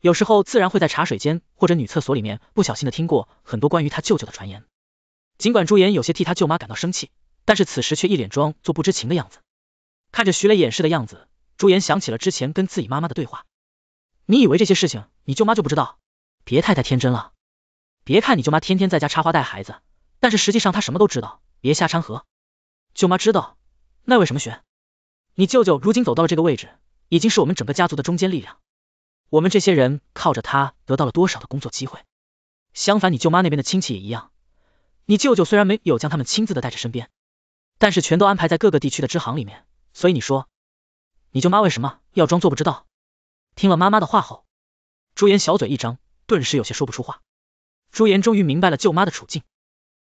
有时候自然会在茶水间或者女厕所里面不小心的听过很多关于他舅舅的传言。尽管朱颜有些替他舅妈感到生气，但是此时却一脸装作不知情的样子。看着徐磊掩饰的样子，朱颜想起了之前跟自己妈妈的对话。你以为这些事情你舅妈就不知道？别太太天真了。别看你舅妈天天在家插花带孩子，但是实际上她什么都知道。别瞎掺和，舅妈知道，那为什么学？你舅舅如今走到了这个位置。已经是我们整个家族的中坚力量，我们这些人靠着他得到了多少的工作机会。相反，你舅妈那边的亲戚也一样，你舅舅虽然没有将他们亲自的带着身边，但是全都安排在各个地区的支行里面。所以你说，你舅妈为什么要装作不知道？听了妈妈的话后，朱颜小嘴一张，顿时有些说不出话。朱颜终于明白了舅妈的处境，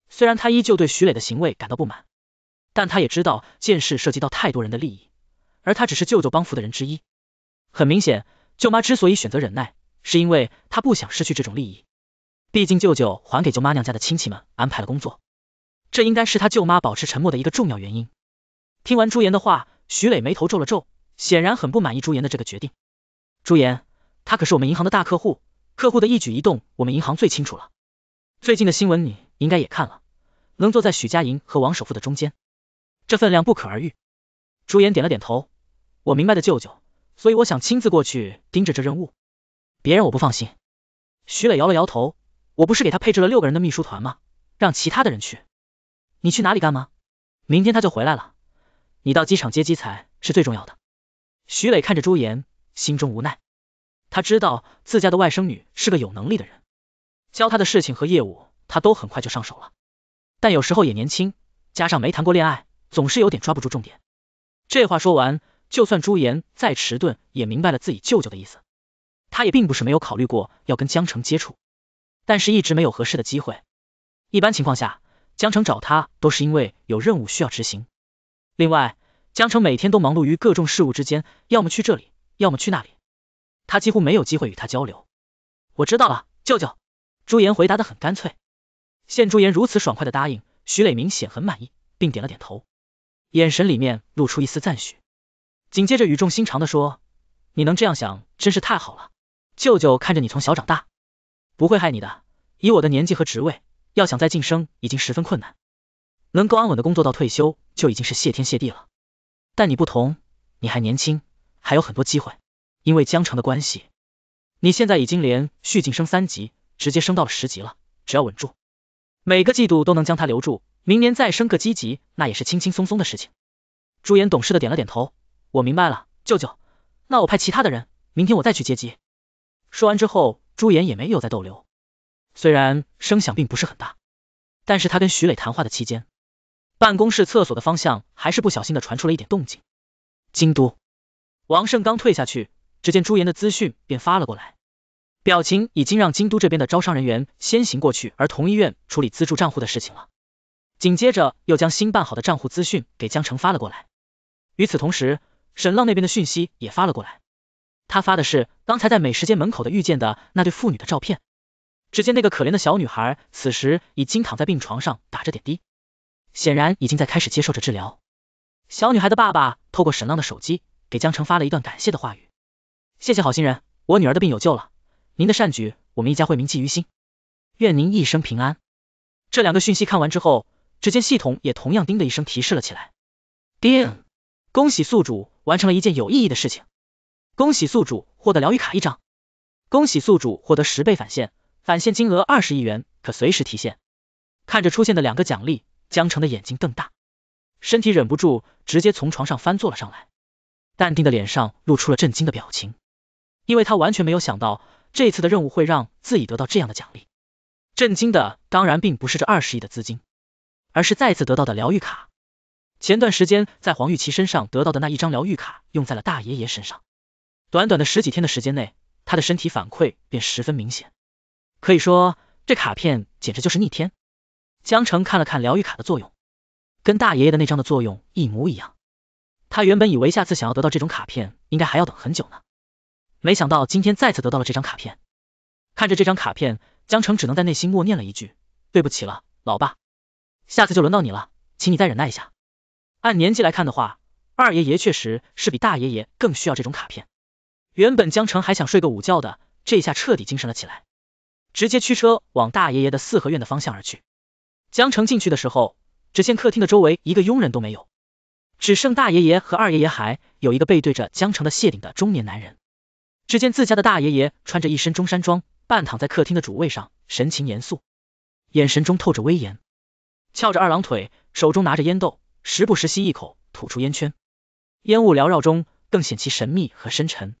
虽然他依旧对徐磊的行为感到不满，但他也知道件事涉及到太多人的利益。而他只是舅舅帮扶的人之一，很明显，舅妈之所以选择忍耐，是因为她不想失去这种利益。毕竟舅舅还给舅妈娘家的亲戚们安排了工作，这应该是他舅妈保持沉默的一个重要原因。听完朱颜的话，徐磊眉头皱了皱，显然很不满意朱颜的这个决定。朱颜，他可是我们银行的大客户，客户的一举一动我们银行最清楚了。最近的新闻你应该也看了，能坐在许家莹和王首富的中间，这分量不可而喻。朱颜点了点头。我明白的，舅舅，所以我想亲自过去盯着这任务，别人我不放心。徐磊摇了摇头，我不是给他配置了六个人的秘书团吗？让其他的人去。你去哪里干吗？明天他就回来了，你到机场接机才是最重要的。徐磊看着朱颜，心中无奈。他知道自家的外甥女是个有能力的人，教他的事情和业务，他都很快就上手了。但有时候也年轻，加上没谈过恋爱，总是有点抓不住重点。这话说完。就算朱颜再迟钝，也明白了自己舅舅的意思。他也并不是没有考虑过要跟江城接触，但是一直没有合适的机会。一般情况下，江城找他都是因为有任务需要执行。另外，江城每天都忙碌于各种事务之间，要么去这里，要么去那里，他几乎没有机会与他交流。我知道了，舅舅。朱颜回答的很干脆。见朱颜如此爽快的答应，徐磊明显很满意，并点了点头，眼神里面露出一丝赞许。紧接着语重心长的说：“你能这样想真是太好了，舅舅看着你从小长大，不会害你的。以我的年纪和职位，要想再晋升已经十分困难，能够安稳的工作到退休就已经是谢天谢地了。但你不同，你还年轻，还有很多机会。因为江城的关系，你现在已经连续晋升三级，直接升到了十级了。只要稳住，每个季度都能将他留住，明年再升个积级，那也是轻轻松松的事情。”朱颜懂事的点了点头。我明白了，舅舅，那我派其他的人，明天我再去接机。说完之后，朱颜也没有再逗留。虽然声响并不是很大，但是他跟徐磊谈话的期间，办公室厕所的方向还是不小心的传出了一点动静。京都，王胜刚退下去，只见朱颜的资讯便发了过来，表情已经让京都这边的招商人员先行过去，而同医院处理资助账户的事情了。紧接着又将新办好的账户资讯给江城发了过来，与此同时。沈浪那边的讯息也发了过来，他发的是刚才在美食街门口的遇见的那对父女的照片。只见那个可怜的小女孩，此时已经躺在病床上打着点滴，显然已经在开始接受着治疗。小女孩的爸爸透过沈浪的手机给江城发了一段感谢的话语：“谢谢好心人，我女儿的病有救了，您的善举我们一家会铭记于心，愿您一生平安。”这两个讯息看完之后，只见系统也同样叮的一声提示了起来，叮。恭喜宿主完成了一件有意义的事情，恭喜宿主获得疗愈卡一张，恭喜宿主获得十倍返现，返现金额二十亿元，可随时提现。看着出现的两个奖励，江城的眼睛瞪大，身体忍不住直接从床上翻坐了上来，淡定的脸上露出了震惊的表情，因为他完全没有想到这次的任务会让自己得到这样的奖励。震惊的当然并不是这二十亿的资金，而是再次得到的疗愈卡。前段时间在黄玉琪身上得到的那一张疗愈卡，用在了大爷爷身上。短短的十几天的时间内，他的身体反馈便十分明显，可以说这卡片简直就是逆天。江城看了看疗愈卡的作用，跟大爷爷的那张的作用一模一样。他原本以为下次想要得到这种卡片，应该还要等很久呢，没想到今天再次得到了这张卡片。看着这张卡片，江城只能在内心默念了一句：“对不起了，老爸，下次就轮到你了，请你再忍耐一下。”按年纪来看的话，二爷爷确实是比大爷爷更需要这种卡片。原本江城还想睡个午觉的，这下彻底精神了起来，直接驱车往大爷爷的四合院的方向而去。江城进去的时候，只见客厅的周围一个佣人都没有，只剩大爷爷和二爷爷，还有一个背对着江城的谢顶的中年男人。只见自家的大爷爷穿着一身中山装，半躺在客厅的主位上，神情严肃，眼神中透着威严，翘着二郎腿，手中拿着烟斗。时不时吸一口，吐出烟圈，烟雾缭绕中更显其神秘和深沉。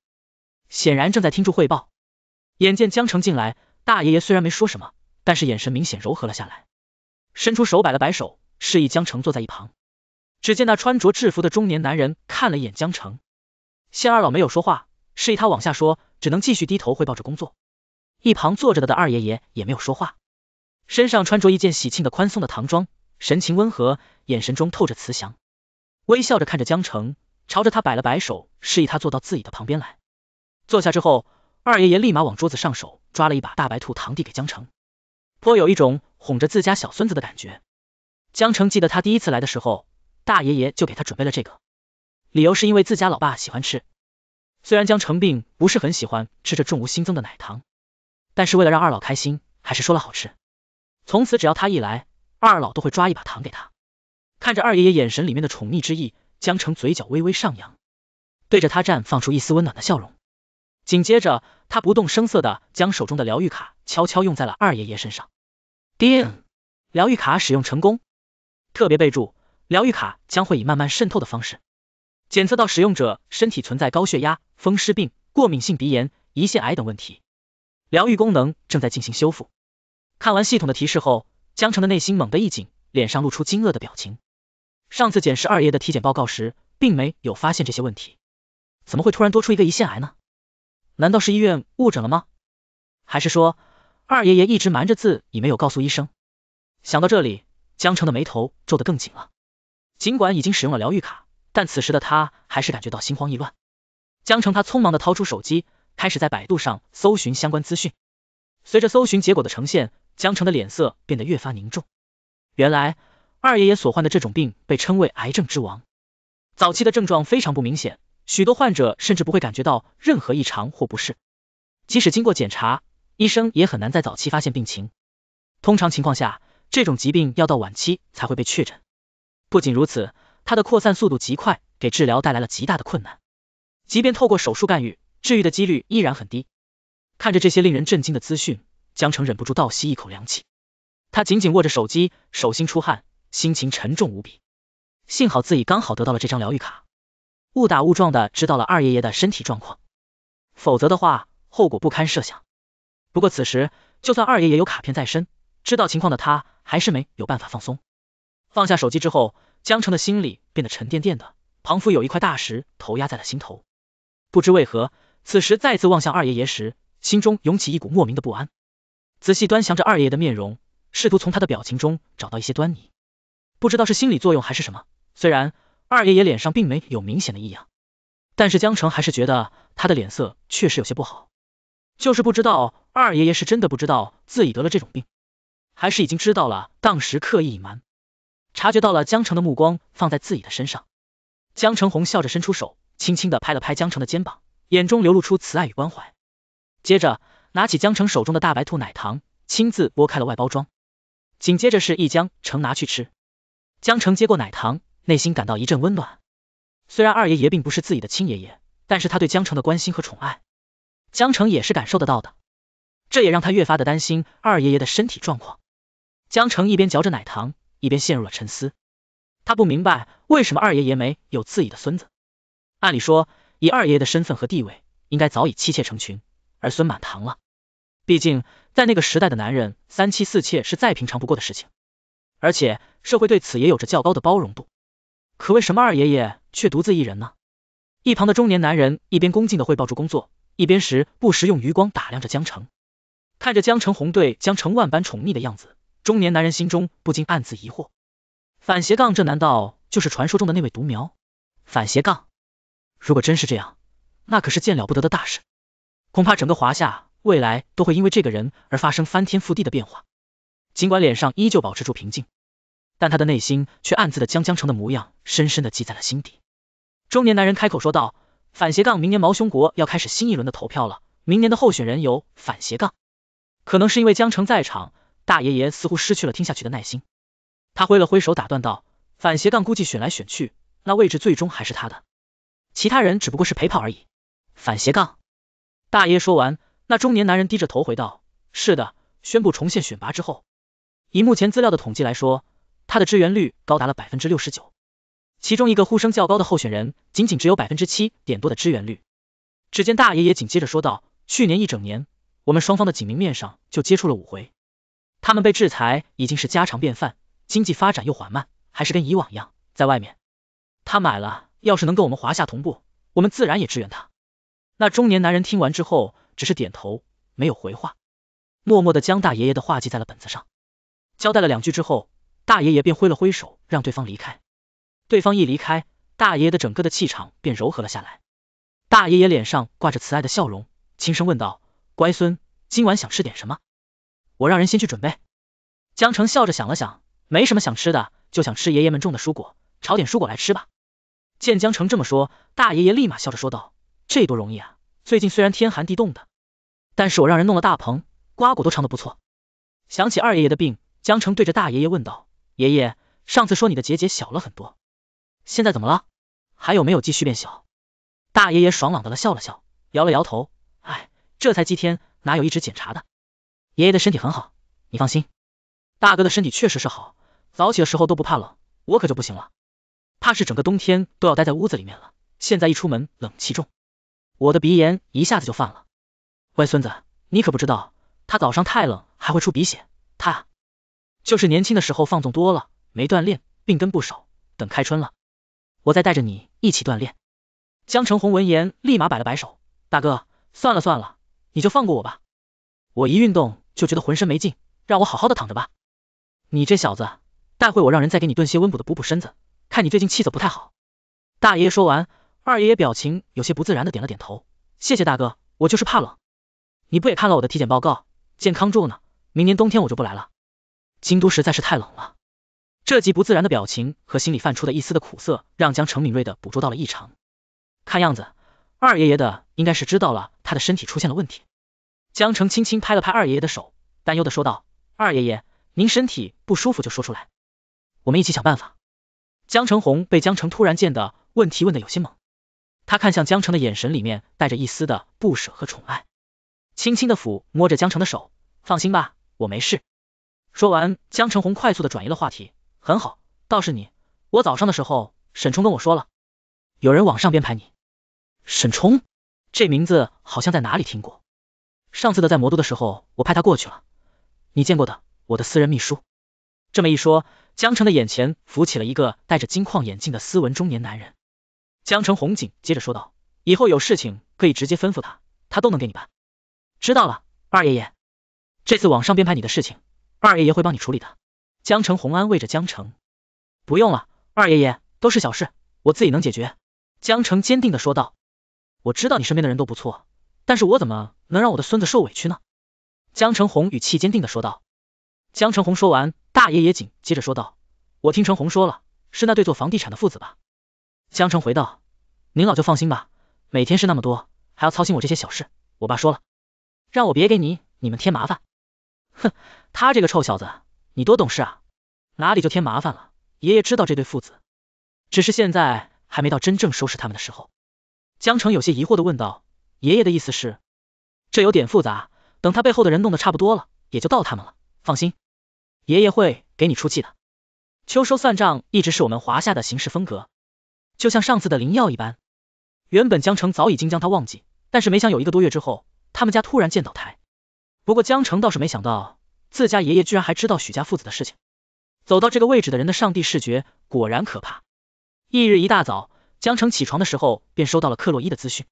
显然正在听住汇报。眼见江城进来，大爷爷虽然没说什么，但是眼神明显柔和了下来，伸出手摆了摆手，示意江城坐在一旁。只见那穿着制服的中年男人看了一眼江城，谢二老没有说话，示意他往下说，只能继续低头汇报着工作。一旁坐着的的二爷爷也没有说话，身上穿着一件喜庆的宽松的唐装。神情温和，眼神中透着慈祥，微笑着看着江城，朝着他摆了摆手，示意他坐到自己的旁边来。坐下之后，二爷爷立马往桌子上手抓了一把大白兔糖递给江城，颇有一种哄着自家小孙子的感觉。江城记得他第一次来的时候，大爷爷就给他准备了这个，理由是因为自家老爸喜欢吃。虽然江城并不是很喜欢吃这重无新增的奶糖，但是为了让二老开心，还是说了好吃。从此只要他一来。二老都会抓一把糖给他，看着二爷爷眼神里面的宠溺之意，江城嘴角微微上扬，对着他绽放出一丝温暖的笑容。紧接着，他不动声色地将手中的疗愈卡悄悄用在了二爷爷身上。叮，疗愈卡使用成功，特别备注：疗愈卡将会以慢慢渗透的方式，检测到使用者身体存在高血压、风湿病、过敏性鼻炎、胰腺癌等问题，疗愈功能正在进行修复。看完系统的提示后。江城的内心猛地一紧，脸上露出惊愕的表情。上次检视二爷的体检报告时，并没有发现这些问题，怎么会突然多出一个胰腺癌呢？难道是医院误诊了吗？还是说二爷爷一直瞒着自己没有告诉医生？想到这里，江城的眉头皱得更紧了。尽管已经使用了疗愈卡，但此时的他还是感觉到心慌意乱。江城他匆忙的掏出手机，开始在百度上搜寻相关资讯。随着搜寻结果的呈现，江城的脸色变得越发凝重。原来，二爷爷所患的这种病被称为癌症之王，早期的症状非常不明显，许多患者甚至不会感觉到任何异常或不适。即使经过检查，医生也很难在早期发现病情。通常情况下，这种疾病要到晚期才会被确诊。不仅如此，它的扩散速度极快，给治疗带来了极大的困难。即便透过手术干预，治愈的几率依然很低。看着这些令人震惊的资讯。江城忍不住倒吸一口凉气，他紧紧握着手机，手心出汗，心情沉重无比。幸好自己刚好得到了这张疗愈卡，误打误撞的知道了二爷爷的身体状况，否则的话后果不堪设想。不过此时，就算二爷爷有卡片在身，知道情况的他还是没有办法放松。放下手机之后，江城的心里变得沉甸甸的，仿佛有一块大石头压在了心头。不知为何，此时再次望向二爷爷时，心中涌起一股莫名的不安。仔细端详着二爷爷的面容，试图从他的表情中找到一些端倪。不知道是心理作用还是什么，虽然二爷爷脸上并没有明显的异样，但是江城还是觉得他的脸色确实有些不好。就是不知道二爷爷是真的不知道自己得了这种病，还是已经知道了，当时刻意隐瞒。察觉到了江城的目光放在自己的身上，江澄红笑着伸出手，轻轻的拍了拍江城的肩膀，眼中流露出慈爱与关怀。接着。拿起江城手中的大白兔奶糖，亲自剥开了外包装，紧接着是一江城拿去吃。江城接过奶糖，内心感到一阵温暖。虽然二爷爷并不是自己的亲爷爷，但是他对江城的关心和宠爱，江城也是感受得到的。这也让他越发的担心二爷爷的身体状况。江城一边嚼着奶糖，一边陷入了沉思。他不明白为什么二爷爷没有自己的孙子，按理说以二爷爷的身份和地位，应该早已妻妾成群。儿孙满堂了，毕竟在那个时代的男人三妻四妾是再平常不过的事情，而且社会对此也有着较高的包容度。可为什么二爷爷却独自一人呢？一旁的中年男人一边恭敬的汇报着工作，一边时不时用余光打量着江城，看着江城红对江城万般宠溺的样子，中年男人心中不禁暗自疑惑。反斜杠，这难道就是传说中的那位独苗？反斜杠，如果真是这样，那可是件了不得的大事。恐怕整个华夏未来都会因为这个人而发生翻天覆地的变化。尽管脸上依旧保持住平静，但他的内心却暗自的将江城的模样深深的记在了心底。中年男人开口说道：“反斜杠，明年毛熊国要开始新一轮的投票了，明年的候选人有反斜杠。”可能是因为江城在场，大爷爷似乎失去了听下去的耐心，他挥了挥手打断道：“反斜杠，估计选来选去，那位置最终还是他的，其他人只不过是陪跑而已。”反斜杠。大爷说完，那中年男人低着头回道：“是的，宣布重现选拔之后，以目前资料的统计来说，他的支援率高达了百分之六十九。其中一个呼声较高的候选人，仅仅只有百分之七点多的支援率。”只见大爷也紧接着说道：“去年一整年，我们双方的警民面上就接触了五回，他们被制裁已经是家常便饭，经济发展又缓慢，还是跟以往一样，在外面。他买了，要是能跟我们华夏同步，我们自然也支援他。”那中年男人听完之后，只是点头，没有回话，默默的将大爷爷的话记在了本子上，交代了两句之后，大爷爷便挥了挥手，让对方离开。对方一离开，大爷爷的整个的气场便柔和了下来，大爷爷脸上挂着慈爱的笑容，轻声问道：“乖孙，今晚想吃点什么？我让人先去准备。”江城笑着想了想，没什么想吃的，就想吃爷爷们种的蔬果，炒点蔬果来吃吧。见江城这么说，大爷爷立马笑着说道。这多容易啊！最近虽然天寒地冻的，但是我让人弄了大棚，瓜果都尝得不错。想起二爷爷的病，江城对着大爷爷问道：“爷爷，上次说你的结节小了很多，现在怎么了？还有没有继续变小？”大爷爷爽朗的笑了笑，摇了摇头：“哎，这才几天，哪有一直检查的？爷爷的身体很好，你放心。大哥的身体确实是好，早起的时候都不怕冷，我可就不行了，怕是整个冬天都要待在屋子里面了。现在一出门，冷气重。”我的鼻炎一下子就犯了，乖孙子，你可不知道，他早上太冷还会出鼻血，他就是年轻的时候放纵多了，没锻炼，病根不少。等开春了，我再带着你一起锻炼。江成红闻言立马摆了摆手，大哥，算了算了，你就放过我吧，我一运动就觉得浑身没劲，让我好好的躺着吧。你这小子，待会我让人再给你炖些温补的，补补身子，看你最近气色不太好。大爷爷说完。二爷爷表情有些不自然的点了点头，谢谢大哥，我就是怕冷。你不也看了我的体检报告，健康住呢，明年冬天我就不来了。京都实在是太冷了。这极不自然的表情和心里泛出的一丝的苦涩，让江澄敏锐的捕捉到了异常。看样子，二爷爷的应该是知道了他的身体出现了问题。江澄轻轻拍了拍二爷爷的手，担忧的说道：“二爷爷，您身体不舒服就说出来，我们一起想办法。”江澄红被江澄突然间的问题问的有些懵。他看向江城的眼神里面带着一丝的不舍和宠爱，轻轻的抚摸着江城的手，放心吧，我没事。说完，江城红快速的转移了话题，很好，倒是你，我早上的时候，沈冲跟我说了，有人往上编排你。沈冲，这名字好像在哪里听过，上次的在魔都的时候，我派他过去了，你见过的，我的私人秘书。这么一说，江城的眼前浮起了一个戴着金框眼镜的斯文中年男人。江城红锦接着说道：“以后有事情可以直接吩咐他，他都能给你办。”知道了，二爷爷，这次网上编排你的事情，二爷爷会帮你处理的。江城红安慰着江城：“不用了，二爷爷，都是小事，我自己能解决。”江城坚定的说道：“我知道你身边的人都不错，但是我怎么能让我的孙子受委屈呢？”江城红语气坚定的说道。江城红说完，大爷爷紧接着说道：“我听陈红说了，是那对做房地产的父子吧？”江城回道：“您老就放心吧，每天事那么多，还要操心我这些小事。我爸说了，让我别给你你们添麻烦。哼，他这个臭小子，你多懂事啊，哪里就添麻烦了？爷爷知道这对父子，只是现在还没到真正收拾他们的时候。”江城有些疑惑的问道：“爷爷的意思是？这有点复杂，等他背后的人弄得差不多了，也就到他们了。放心，爷爷会给你出气的。秋收算账，一直是我们华夏的行事风格。”就像上次的灵药一般，原本江城早已经将他忘记，但是没想有一个多月之后，他们家突然见倒台。不过江城倒是没想到，自家爷爷居然还知道许家父子的事情。走到这个位置的人的上帝视觉果然可怕。翌日一大早，江城起床的时候便收到了克洛伊的资讯。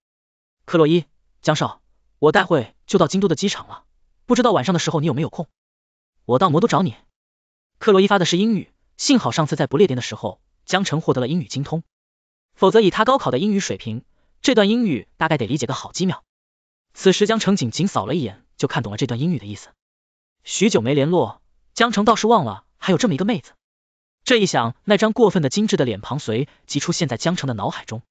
克洛伊，江少，我待会就到京都的机场了，不知道晚上的时候你有没有空？我到魔都找你。克洛伊发的是英语，幸好上次在不列颠的时候，江城获得了英语精通。否则以他高考的英语水平，这段英语大概得理解个好几秒。此时江城仅仅扫了一眼，就看懂了这段英语的意思。许久没联络，江城倒是忘了还有这么一个妹子。这一想，那张过分的精致的脸庞随即出现在江城的脑海中。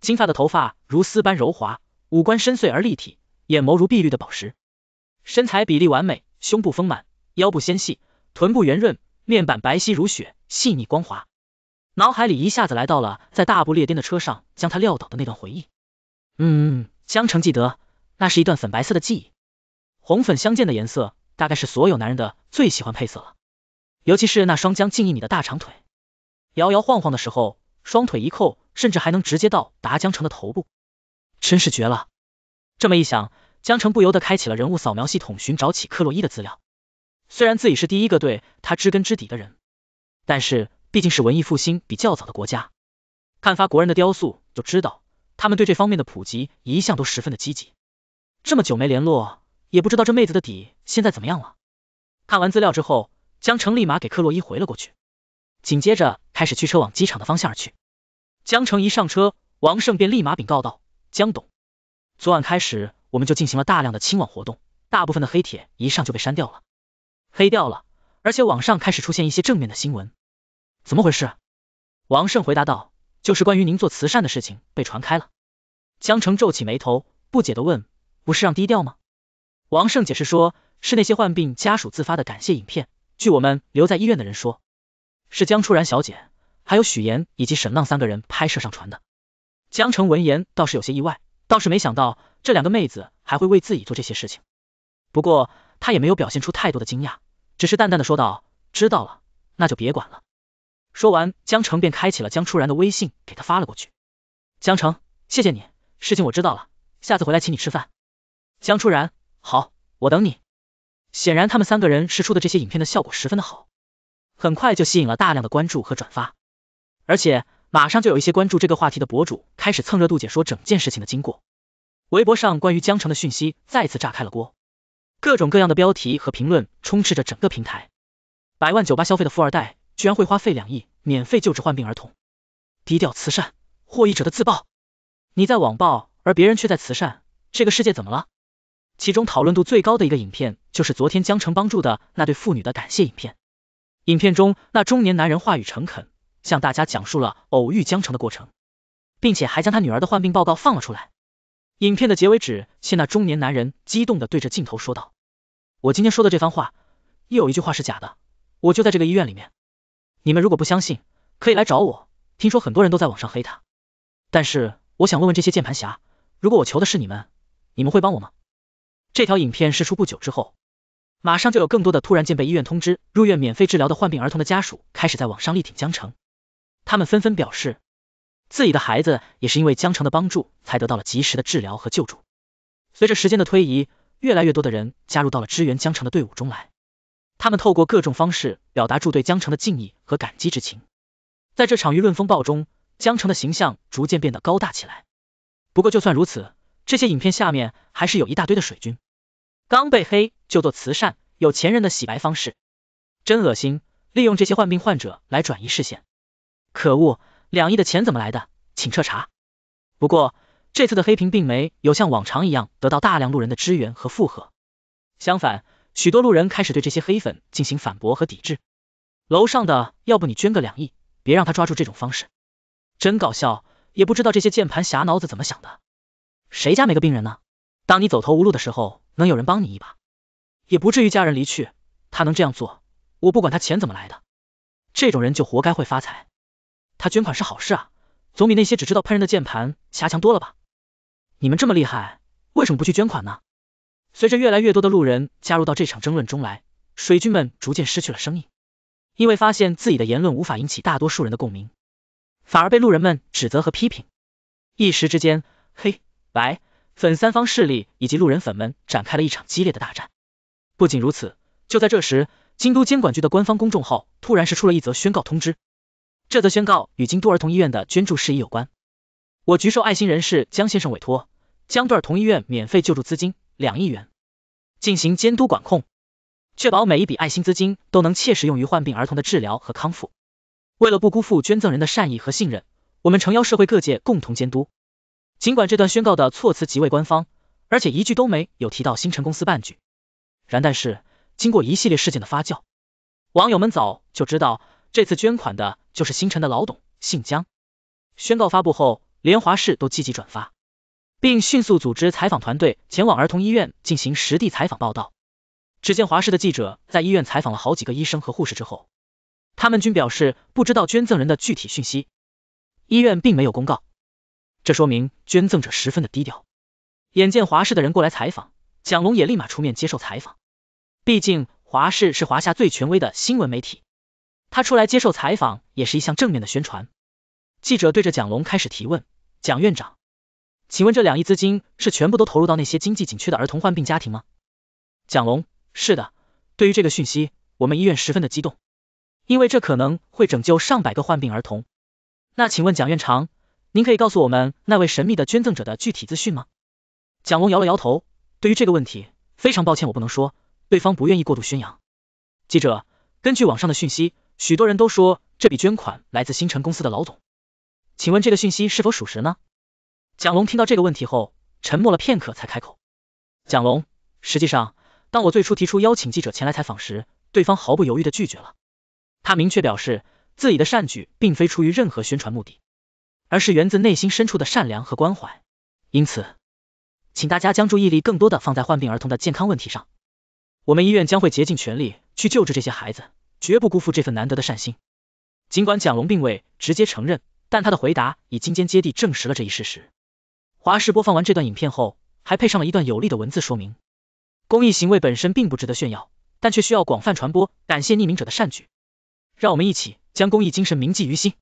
金发的头发如丝般柔滑，五官深邃而立体，眼眸如碧绿的宝石，身材比例完美，胸部丰满，腰部纤细，臀部圆润，面板白皙如雪，细腻光滑。脑海里一下子来到了在大不列颠的车上将他撂倒的那段回忆，嗯，江城记得那是一段粉白色的记忆，红粉相间的颜色大概是所有男人的最喜欢配色了，尤其是那双将近一米的大长腿，摇摇晃晃的时候，双腿一扣，甚至还能直接到达江城的头部，真是绝了。这么一想，江城不由得开启了人物扫描系统，寻找起克洛伊的资料。虽然自己是第一个对他知根知底的人，但是。毕竟是文艺复兴比较早的国家，看发国人的雕塑就知道，他们对这方面的普及一向都十分的积极。这么久没联络，也不知道这妹子的底现在怎么样了。看完资料之后，江城立马给克洛伊回了过去，紧接着开始驱车往机场的方向而去。江城一上车，王胜便立马禀告道：“江董，昨晚开始我们就进行了大量的清网活动，大部分的黑帖一上就被删掉了，黑掉了，而且网上开始出现一些正面的新闻。”怎么回事？王胜回答道：“就是关于您做慈善的事情被传开了。”江城皱起眉头，不解的问：“不是让低调吗？”王胜解释说：“是那些患病家属自发的感谢影片，据我们留在医院的人说，是江初然小姐，还有许岩以及沈浪三个人拍摄上传的。”江城闻言倒是有些意外，倒是没想到这两个妹子还会为自己做这些事情。不过他也没有表现出太多的惊讶，只是淡淡的说道：“知道了，那就别管了。”说完，江城便开启了江初然的微信，给他发了过去。江城，谢谢你，事情我知道了，下次回来请你吃饭。江初然，好，我等你。显然，他们三个人试出的这些影片的效果十分的好，很快就吸引了大量的关注和转发，而且马上就有一些关注这个话题的博主开始蹭热度解说整件事情的经过。微博上关于江城的讯息再次炸开了锅，各种各样的标题和评论充斥着整个平台。百万酒吧消费的富二代。居然会花费两亿免费救治患病儿童，低调慈善，获益者的自曝，你在网暴，而别人却在慈善，这个世界怎么了？其中讨论度最高的一个影片，就是昨天江城帮助的那对父女的感谢影片。影片中那中年男人话语诚恳，向大家讲述了偶遇江城的过程，并且还将他女儿的患病报告放了出来。影片的结尾只现那中年男人激动的对着镜头说道：“我今天说的这番话，又有一句话是假的，我就在这个医院里面。”你们如果不相信，可以来找我。听说很多人都在网上黑他，但是我想问问这些键盘侠，如果我求的是你们，你们会帮我吗？这条影片释出不久之后，马上就有更多的突然间被医院通知入院免费治疗的患病儿童的家属开始在网上力挺江城，他们纷纷表示自己的孩子也是因为江城的帮助才得到了及时的治疗和救助。随着时间的推移，越来越多的人加入到了支援江城的队伍中来。他们透过各种方式表达住对江城的敬意和感激之情。在这场舆论风暴中，江城的形象逐渐变得高大起来。不过，就算如此，这些影片下面还是有一大堆的水军。刚被黑就做慈善，有钱人的洗白方式，真恶心！利用这些患病患者来转移视线，可恶！两亿的钱怎么来的？请彻查。不过，这次的黑屏并没有像往常一样得到大量路人的支援和附和，相反。许多路人开始对这些黑粉进行反驳和抵制。楼上的，要不你捐个两亿，别让他抓住这种方式。真搞笑，也不知道这些键盘侠脑子怎么想的。谁家没个病人呢？当你走投无路的时候，能有人帮你一把，也不至于家人离去。他能这样做，我不管他钱怎么来的，这种人就活该会发财。他捐款是好事啊，总比那些只知道喷人的键盘侠强多了吧？你们这么厉害，为什么不去捐款呢？随着越来越多的路人加入到这场争论中来，水军们逐渐失去了声音，因为发现自己的言论无法引起大多数人的共鸣，反而被路人们指责和批评。一时之间，黑、白、粉三方势力以及路人粉们展开了一场激烈的大战。不仅如此，就在这时，京都监管局的官方公众号突然是出了一则宣告通知，这则宣告与京都儿童医院的捐助事宜有关。我局受爱心人士江先生委托，将对儿童医院免费救助资金。两亿元，进行监督管控，确保每一笔爱心资金都能切实用于患病儿童的治疗和康复。为了不辜负捐赠人的善意和信任，我们诚邀社会各界共同监督。尽管这段宣告的措辞极为官方，而且一句都没有提到星辰公司半句，然但是经过一系列事件的发酵，网友们早就知道这次捐款的就是星辰的老董，姓姜。宣告发布后，连华市都积极转发。并迅速组织采访团队前往儿童医院进行实地采访报道。只见华视的记者在医院采访了好几个医生和护士之后，他们均表示不知道捐赠人的具体信息，医院并没有公告，这说明捐赠者十分的低调。眼见华视的人过来采访，蒋龙也立马出面接受采访，毕竟华视是华夏最权威的新闻媒体，他出来接受采访也是一项正面的宣传。记者对着蒋龙开始提问，蒋院长。请问这两亿资金是全部都投入到那些经济紧缺的儿童患病家庭吗？蒋龙，是的，对于这个讯息，我们医院十分的激动，因为这可能会拯救上百个患病儿童。那请问蒋院长，您可以告诉我们那位神秘的捐赠者的具体资讯吗？蒋龙摇了摇头，对于这个问题，非常抱歉我不能说，对方不愿意过度宣扬。记者，根据网上的讯息，许多人都说这笔捐款来自星辰公司的老总，请问这个讯息是否属实呢？蒋龙听到这个问题后，沉默了片刻才开口。蒋龙，实际上，当我最初提出邀请记者前来采访时，对方毫不犹豫的拒绝了。他明确表示，自己的善举并非出于任何宣传目的，而是源自内心深处的善良和关怀。因此，请大家将注意力更多的放在患病儿童的健康问题上。我们医院将会竭尽全力去救治这些孩子，绝不辜负这份难得的善心。尽管蒋龙并未直接承认，但他的回答已经间接地证实了这一事实。华视播放完这段影片后，还配上了一段有力的文字说明：公益行为本身并不值得炫耀，但却需要广泛传播。感谢匿名者的善举，让我们一起将公益精神铭记于心。